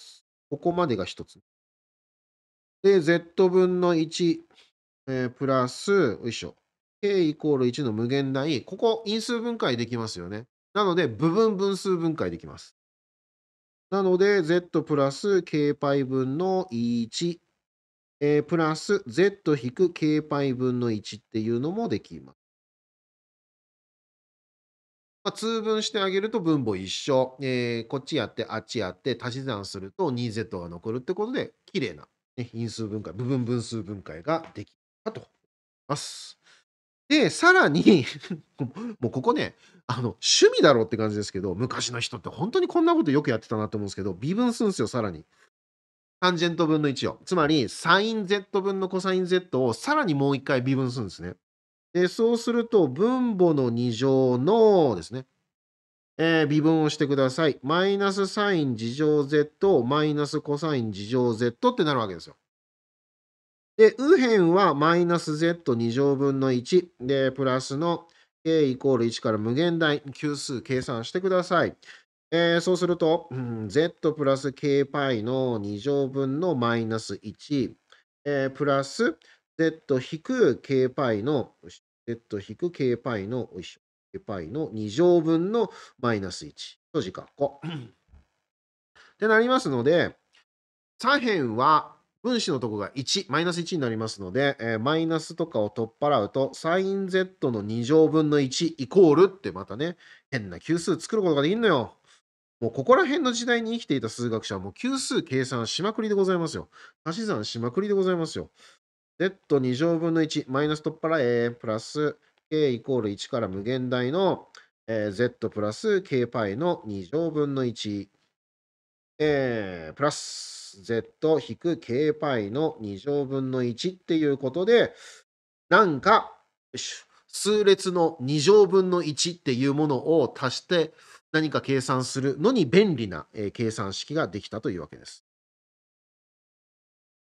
ここまでが1つ。で、Z 分の1、えー、プラス、よいしょ。K イコール1の無限大、ここ因数分解できますよね。なので、部分分数分解できます。なので、z プラス k イ分の1、えー、プラス z 引く kπ 分の1っていうのもできます。まあ、通分してあげると分母一緒、えー、こっちやってあっちやって足し算すると 2z が残るってことで、綺麗な、ね、因数分解、部分分数分解ができたと思います。で、さらに もうここね、あの、趣味だろうって感じですけど、昔の人って本当にこんなことよくやってたなと思うんですけど、微分するんですよ、さらに。タンジェント分の1を。つまり、サイン z 分のコサイン z をさらにもう一回微分するんですね。で、そうすると、分母の2乗のですね、えー、微分をしてください。マイナスサイン2乗 z をマイナスコサイン2乗 z ってなるわけですよ。で、右辺はマイナス z2 乗分の1で、プラスの k イコール1から無限大、級数計算してください。えー、そうすると、うん、z プラス k パイの2乗分のマイナス1、えー、プラス z 引く k パイの z 引く k パイの k π の2乗分のマイナス1。とじ括弧。ってなりますので、左辺は分子のとこが1、マイナス1になりますので、えー、マイナスとかを取っ払うと、サイン Z の2乗分の1イコールってまたね、変な級数作ることができるのよ。もうここら辺の時代に生きていた数学者はもう級数計算しまくりでございますよ。足し算しまくりでございますよ。Z2 乗分の1、マイナス取っ払え、プラス K イコール1から無限大の、えー、Z プラス K パイの2乗分の1えー、プラス z-kπ 引くの2乗分の1っていうことで、なんか、数列の2乗分の1っていうものを足して何か計算するのに便利な、え計算式ができたというわけです。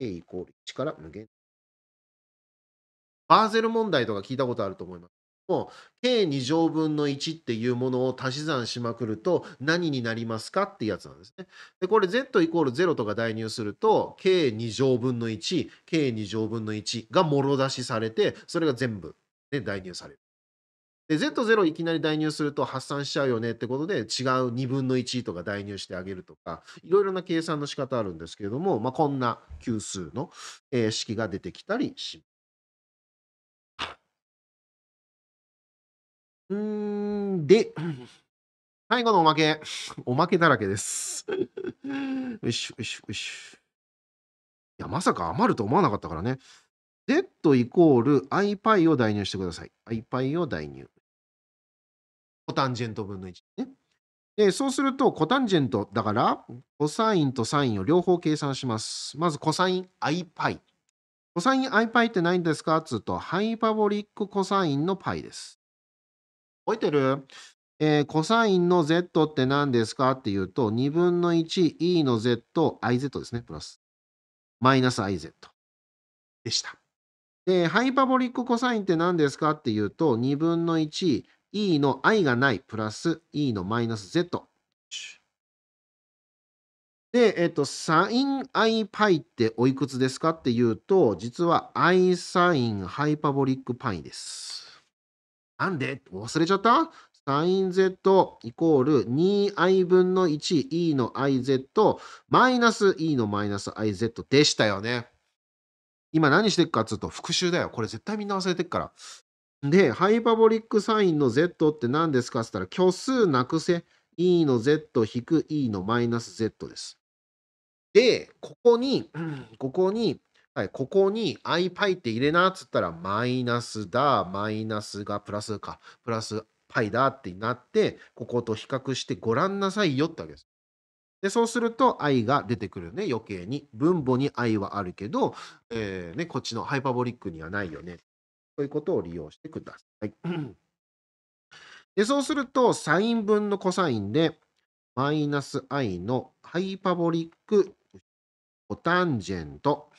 a イコール1から無限。バーゼル問題とか聞いたことあると思います。も計2乗分の1っていうものを足し算しまくると何になりますかってやつなんですね。でこれ z イコール0とか代入すると計2乗分の1計2乗分の1がもろ出しされてそれが全部、で代入される。で z0 いきなり代入すると発散しちゃうよねってことで違う2分の1とか代入してあげるとかいろいろな計算の仕方あるんですけれども、まあ、こんな級数の、式が出てきたりします。うーん、で、最後のおまけ、おまけだらけです。よしよしよし。いや、まさか余ると思わなかったからね。z イコール i p を代入してください。ipy を代入。コタンジェント分の1ね。で、そうすると、コタンジェントだから、コサインとサインを両方計算します。まず、コサイン ipy。コサイン ipy って何ですかっつうと、ハイパボリックコサインの π です。覚えてるえー、コサインの z って何ですかっていうと、2分の 1e の z、iz ですね、プラス。マイナス iz でした。で、ハイパボリックコサインって何ですかっていうと、2分の 1e の i がないプラス e のマイナス z。で、えっと、サイン i パイっておいくつですかっていうと、実は i サインハイパボリックパイです。なんで忘れちゃったサイン z イコール 2i 分の 1e の iz マイナス e のマイナス iz でしたよね。今何してっかっつうと復習だよ。これ絶対みんな忘れてっから。で、ハイパボリックサインの z って何ですかっつったら虚数なくせ e の z 引く e のマイナス z です。で、ここに、ここにはい、ここに iπ って入れなっつったらマイナスだ、マイナスがプラスか、プラス π だってなって、ここと比較してご覧なさいよってわけです。で、そうすると i が出てくるよね、余計に。分母に i はあるけど、えー、ね、こっちのハイパボリックにはないよね。ということを利用してください。で、そうすると、サイン分のコサインで、マイナス i のハイパボリックコタンジェント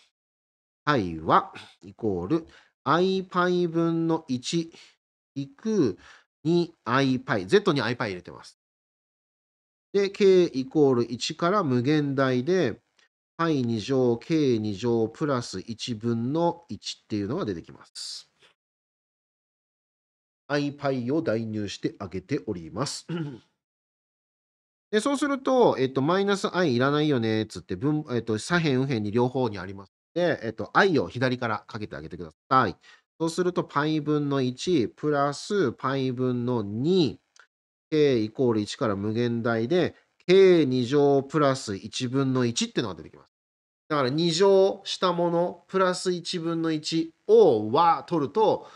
pi はイコール iπ 分の1いく 2iπ。z に iπ 入れてます。で、k イコール1から無限大で π2 乗 k2 乗プラス1分の1っていうのが出てきます。iπ を代入してあげております。でそうすると、えっと、マイナス i いらないよね、つって分、えっと、左辺右辺に両方にあります。で、えっと、i を左からかけてあげてください。そうすると π 分の1プラス π 分の 2k イコール1から無限大で k2 乗プラス1分の1っていうのが出てきます。だから2乗したものプラス1分の1をは取ると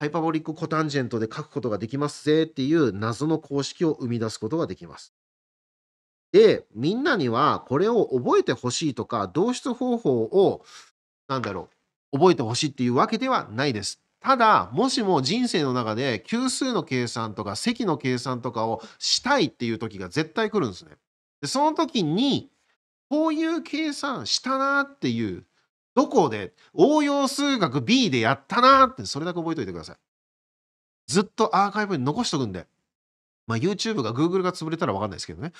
ハイパボリックコタンジェントで書くことができますぜっていう謎の公式を生み出すことができます。で、みんなにはこれを覚えてほしいとか、導出方法を、なんだろう、覚えてほしいっていうわけではないです。ただ、もしも人生の中で級数の計算とか積の計算とかをしたいっていう時が絶対来るんですね。で、その時に、こういう計算したなっていう、どこで、応用数学 B でやったなって、それだけ覚えておいてください。ずっとアーカイブに残しとくんで。まあ、YouTube が Google が潰れたら分かんないですけどね。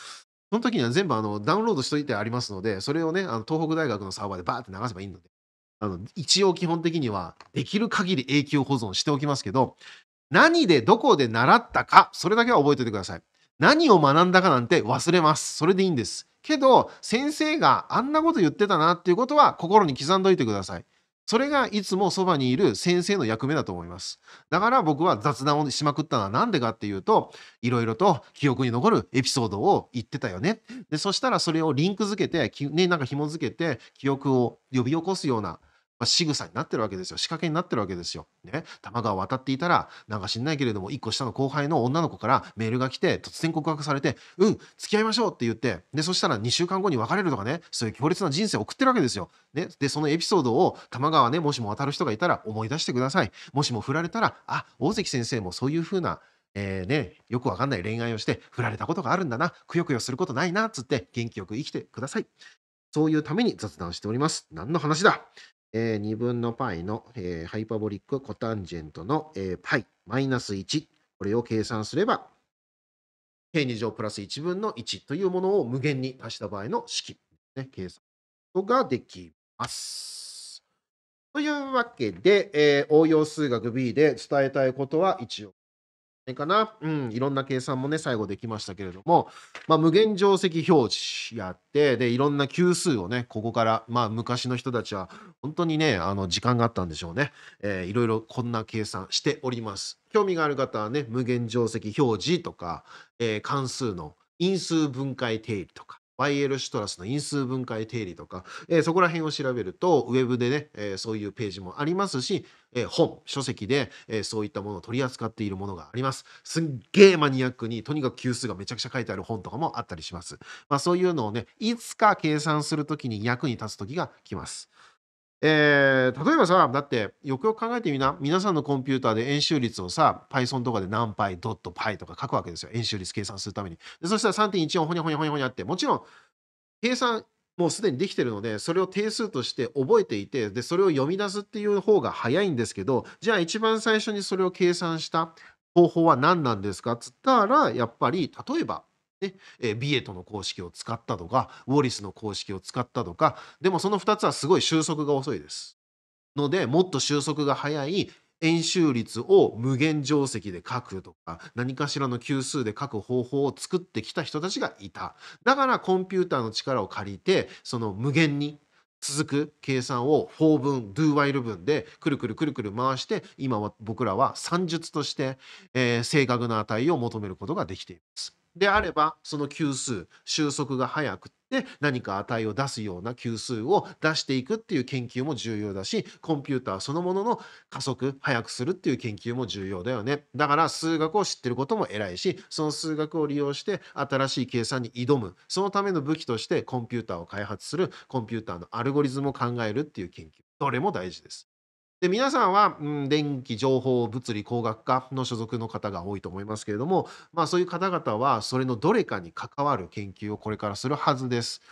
その時には全部あのダウンロードしといてありますので、それをね、あの東北大学のサーバーでバーって流せばいいので、あの一応基本的にはできる限り永久保存しておきますけど、何でどこで習ったか、それだけは覚えておいてください。何を学んだかなんて忘れます。それでいいんです。けど、先生があんなこと言ってたなっていうことは心に刻んどいてください。それがいつもそばにいる先生の役目だと思います。だから僕は雑談をしまくったのは何でかっていうと、いろいろと記憶に残るエピソードを言ってたよね。で、そしたらそれをリンク付けて、ね、なんか紐付けて、記憶を呼び起こすようなまあ、仕草になってるわけですよ。仕掛けになってるわけですよ。ね。玉川を渡っていたら、なんか知んないけれども、1個下の後輩の女の子からメールが来て、突然告白されて、うん、付き合いましょうって言って、で、そしたら2週間後に別れるとかね、そういう強烈な人生を送ってるわけですよ。ね。で、そのエピソードを、玉川ね、もしも渡る人がいたら思い出してください。もしも振られたら、あ、大関先生もそういうふうな、えーね、よくわかんない恋愛をして振られたことがあるんだな、くよくよすることないな、つって元気よく生きてください。そういうために雑談しております。何の話だえー、2分の π の、えー、ハイパボリックコタンジェントの、π マイナス1これを計算すれば k2 乗プラス1分の1というものを無限に足した場合の式、ね、計算ができます。というわけで、えー、応用数学 B で伝えたいことは一応ないかな、うん、いろんな計算もね最後できましたけれども、まあ、無限定石表示やってでいろんな級数をねここから、まあ、昔の人たちは本当にねあの時間があったんでしょうね、えー、いろいろこんな計算しております興味がある方はね無限定石表示とか、えー、関数の因数分解定理とかエル・シトラスの因数分解定理とか、えー、そこら辺を調べると、ウェブでね、えー、そういうページもありますし、えー、本、書籍で、えー、そういったものを取り扱っているものがあります。すっげーマニアックに、とにかく級数がめちゃくちゃ書いてある本とかもあったりします。まあ、そういうのをね、いつか計算するときに役に立つときが来ます。えー、例えばさだってよくよく考えてみな皆さんのコンピューターで演習率をさ Python とかで何 π ドット π とか書くわけですよ演習率計算するためにでそしたら3.14ほにゃほにゃほにゃほにゃってもちろん計算もうすでにできてるのでそれを定数として覚えていてでそれを読み出すっていう方が早いんですけどじゃあ一番最初にそれを計算した方法は何なんですかっつったらやっぱり例えばねえビエトの公式を使ったとかウォリスの公式を使ったとかでもその2つはすごい収束が遅いですのでもっと収束が早い円周率を無限定石で書くとか何かしらの級数で書く方法を作ってきた人たちがいただからコンピューターの力を借りてその無限に続く計算を法文ドゥワイル l 文でくるくるくるくる回して今は僕らは算術として、えー、正確な値を求めることができています。であればその級数収束が早くて何か値を出すような級数を出していくっていう研究も重要だしコンピューターそのものの加速早くするっていう研究も重要だよねだから数学を知ってることも偉いしその数学を利用して新しい計算に挑むそのための武器としてコンピューターを開発するコンピューターのアルゴリズムを考えるっていう研究どれも大事ですで皆さんは、うん、電気情報物理工学科の所属の方が多いと思いますけれども、まあ、そういう方々はそれのどれかに関わる研究をこれからするはずです。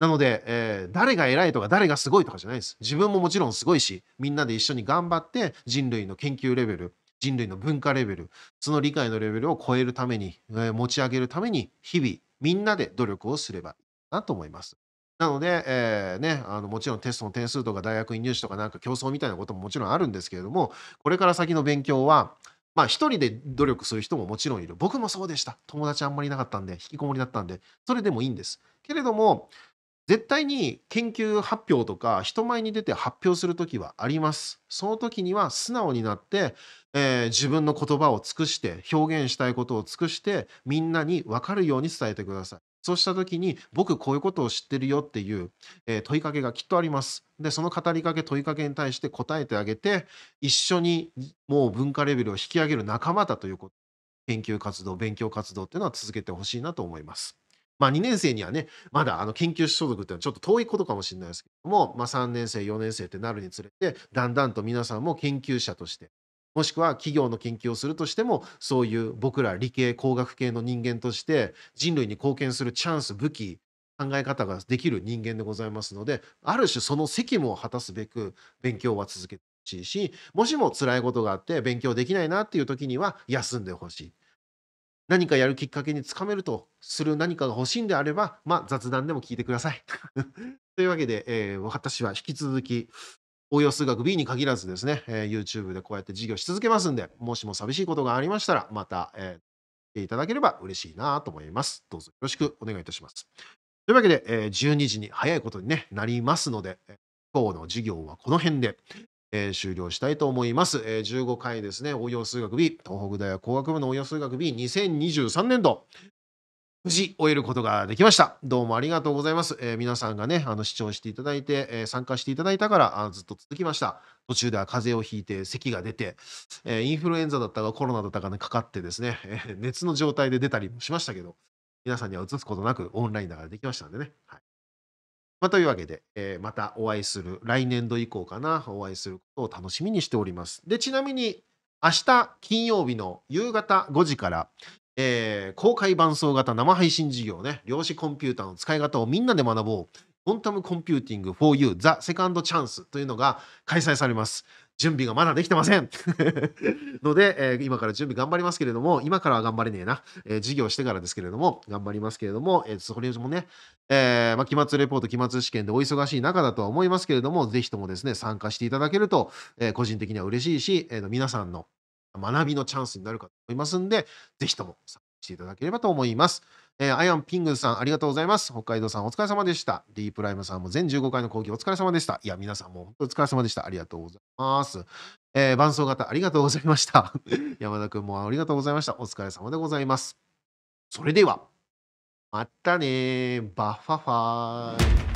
なので、えー、誰が偉いとか誰がすごいとかじゃないです。自分ももちろんすごいしみんなで一緒に頑張って人類の研究レベル人類の文化レベルその理解のレベルを超えるために、えー、持ち上げるために日々みんなで努力をすればいいなと思います。なので、えーね、あのもちろんテストの点数とか大学院入試とかなんか競争みたいなことももちろんあるんですけれどもこれから先の勉強は、まあ、一人で努力する人ももちろんいる僕もそうでした友達あんまりいなかったんで引きこもりだったんでそれでもいいんですけれども絶対に研究発表とか人前に出て発表する時はありますその時には素直になって、えー、自分の言葉を尽くして表現したいことを尽くしてみんなに分かるように伝えてくださいそうした時に僕こういうことを知ってるよっていう、え問いかけがきっとあります。でその語りかけ問いかけに対して答えてあげて一緒にもう文化レベルを引き上げる仲間だということ研究活動勉強活動っていうのは続けてほしいなと思います。まあ、2年生にはねまだあの研究所属っていうのはちょっと遠いことかもしれないですけども、まあ、3年生4年生ってなるにつれてだんだんと皆さんも研究者としてもしくは企業の研究をするとしてもそういう僕ら理系工学系の人間として人類に貢献するチャンス武器考え方ができる人間でございますのである種その責務を果たすべく勉強は続けてほしいしもしも辛いことがあって勉強できないなっていう時には休んでほしい何かやるきっかけにつかめるとする何かが欲しいんであれば、まあ、雑談でも聞いてください というわけで、えー、私は引き続き応用数学 B に限らずですね、えー、YouTube でこうやって授業し続けますんで、もしも寂しいことがありましたら、また、えー、いただければ嬉しいなと思います。どうぞよろしくお願いいたします。というわけで、えー、12時に早いことに、ね、なりますので、今日の授業はこの辺で、えー、終了したいと思います、えー。15回ですね、応用数学 B、東北大学工学部の応用数学 B2023 年度。無事終えることができました。どうもありがとうございます。えー、皆さんがね、あの視聴していただいて、えー、参加していただいたからあずっと続きました。途中では風邪をひいて、咳が出て、えー、インフルエンザだったかコロナだったかね、かかってですね、え熱の状態で出たりもしましたけど、皆さんには映すことなくオンラインだからできましたんでね。はいまあ、というわけで、えまたお会いする、来年度以降かな、お会いすることを楽しみにしております。で、ちなみに、明日金曜日の夕方5時から、えー、公開伴奏型生配信事業ね、量子コンピューターの使い方をみんなで学ぼう、コンタムコンピューティング 4U The Second Chance というのが開催されます。準備がまだできてませんので、えー、今から準備頑張りますけれども、今からは頑張れねえな、えー、授業してからですけれども、頑張りますけれども、えー、それもね、えーまあ、期末レポート、期末試験でお忙しい中だとは思いますけれども、ぜひともですね、参加していただけると、えー、個人的には嬉しいし、えー、皆さんの学びのチャンスになるかと思いますんで、ぜひとも参加していただければと思います。えー、アイアンピングさん、ありがとうございます。北海道さん、お疲れ様でした。D プライムさんも全15回の講義、お疲れ様でした。いや、皆さんも本当お疲れ様でした。ありがとうございます。えー、伴奏型、ありがとうございました。山田君もありがとうございました。お疲れ様でございます。それでは、またねバッファファー。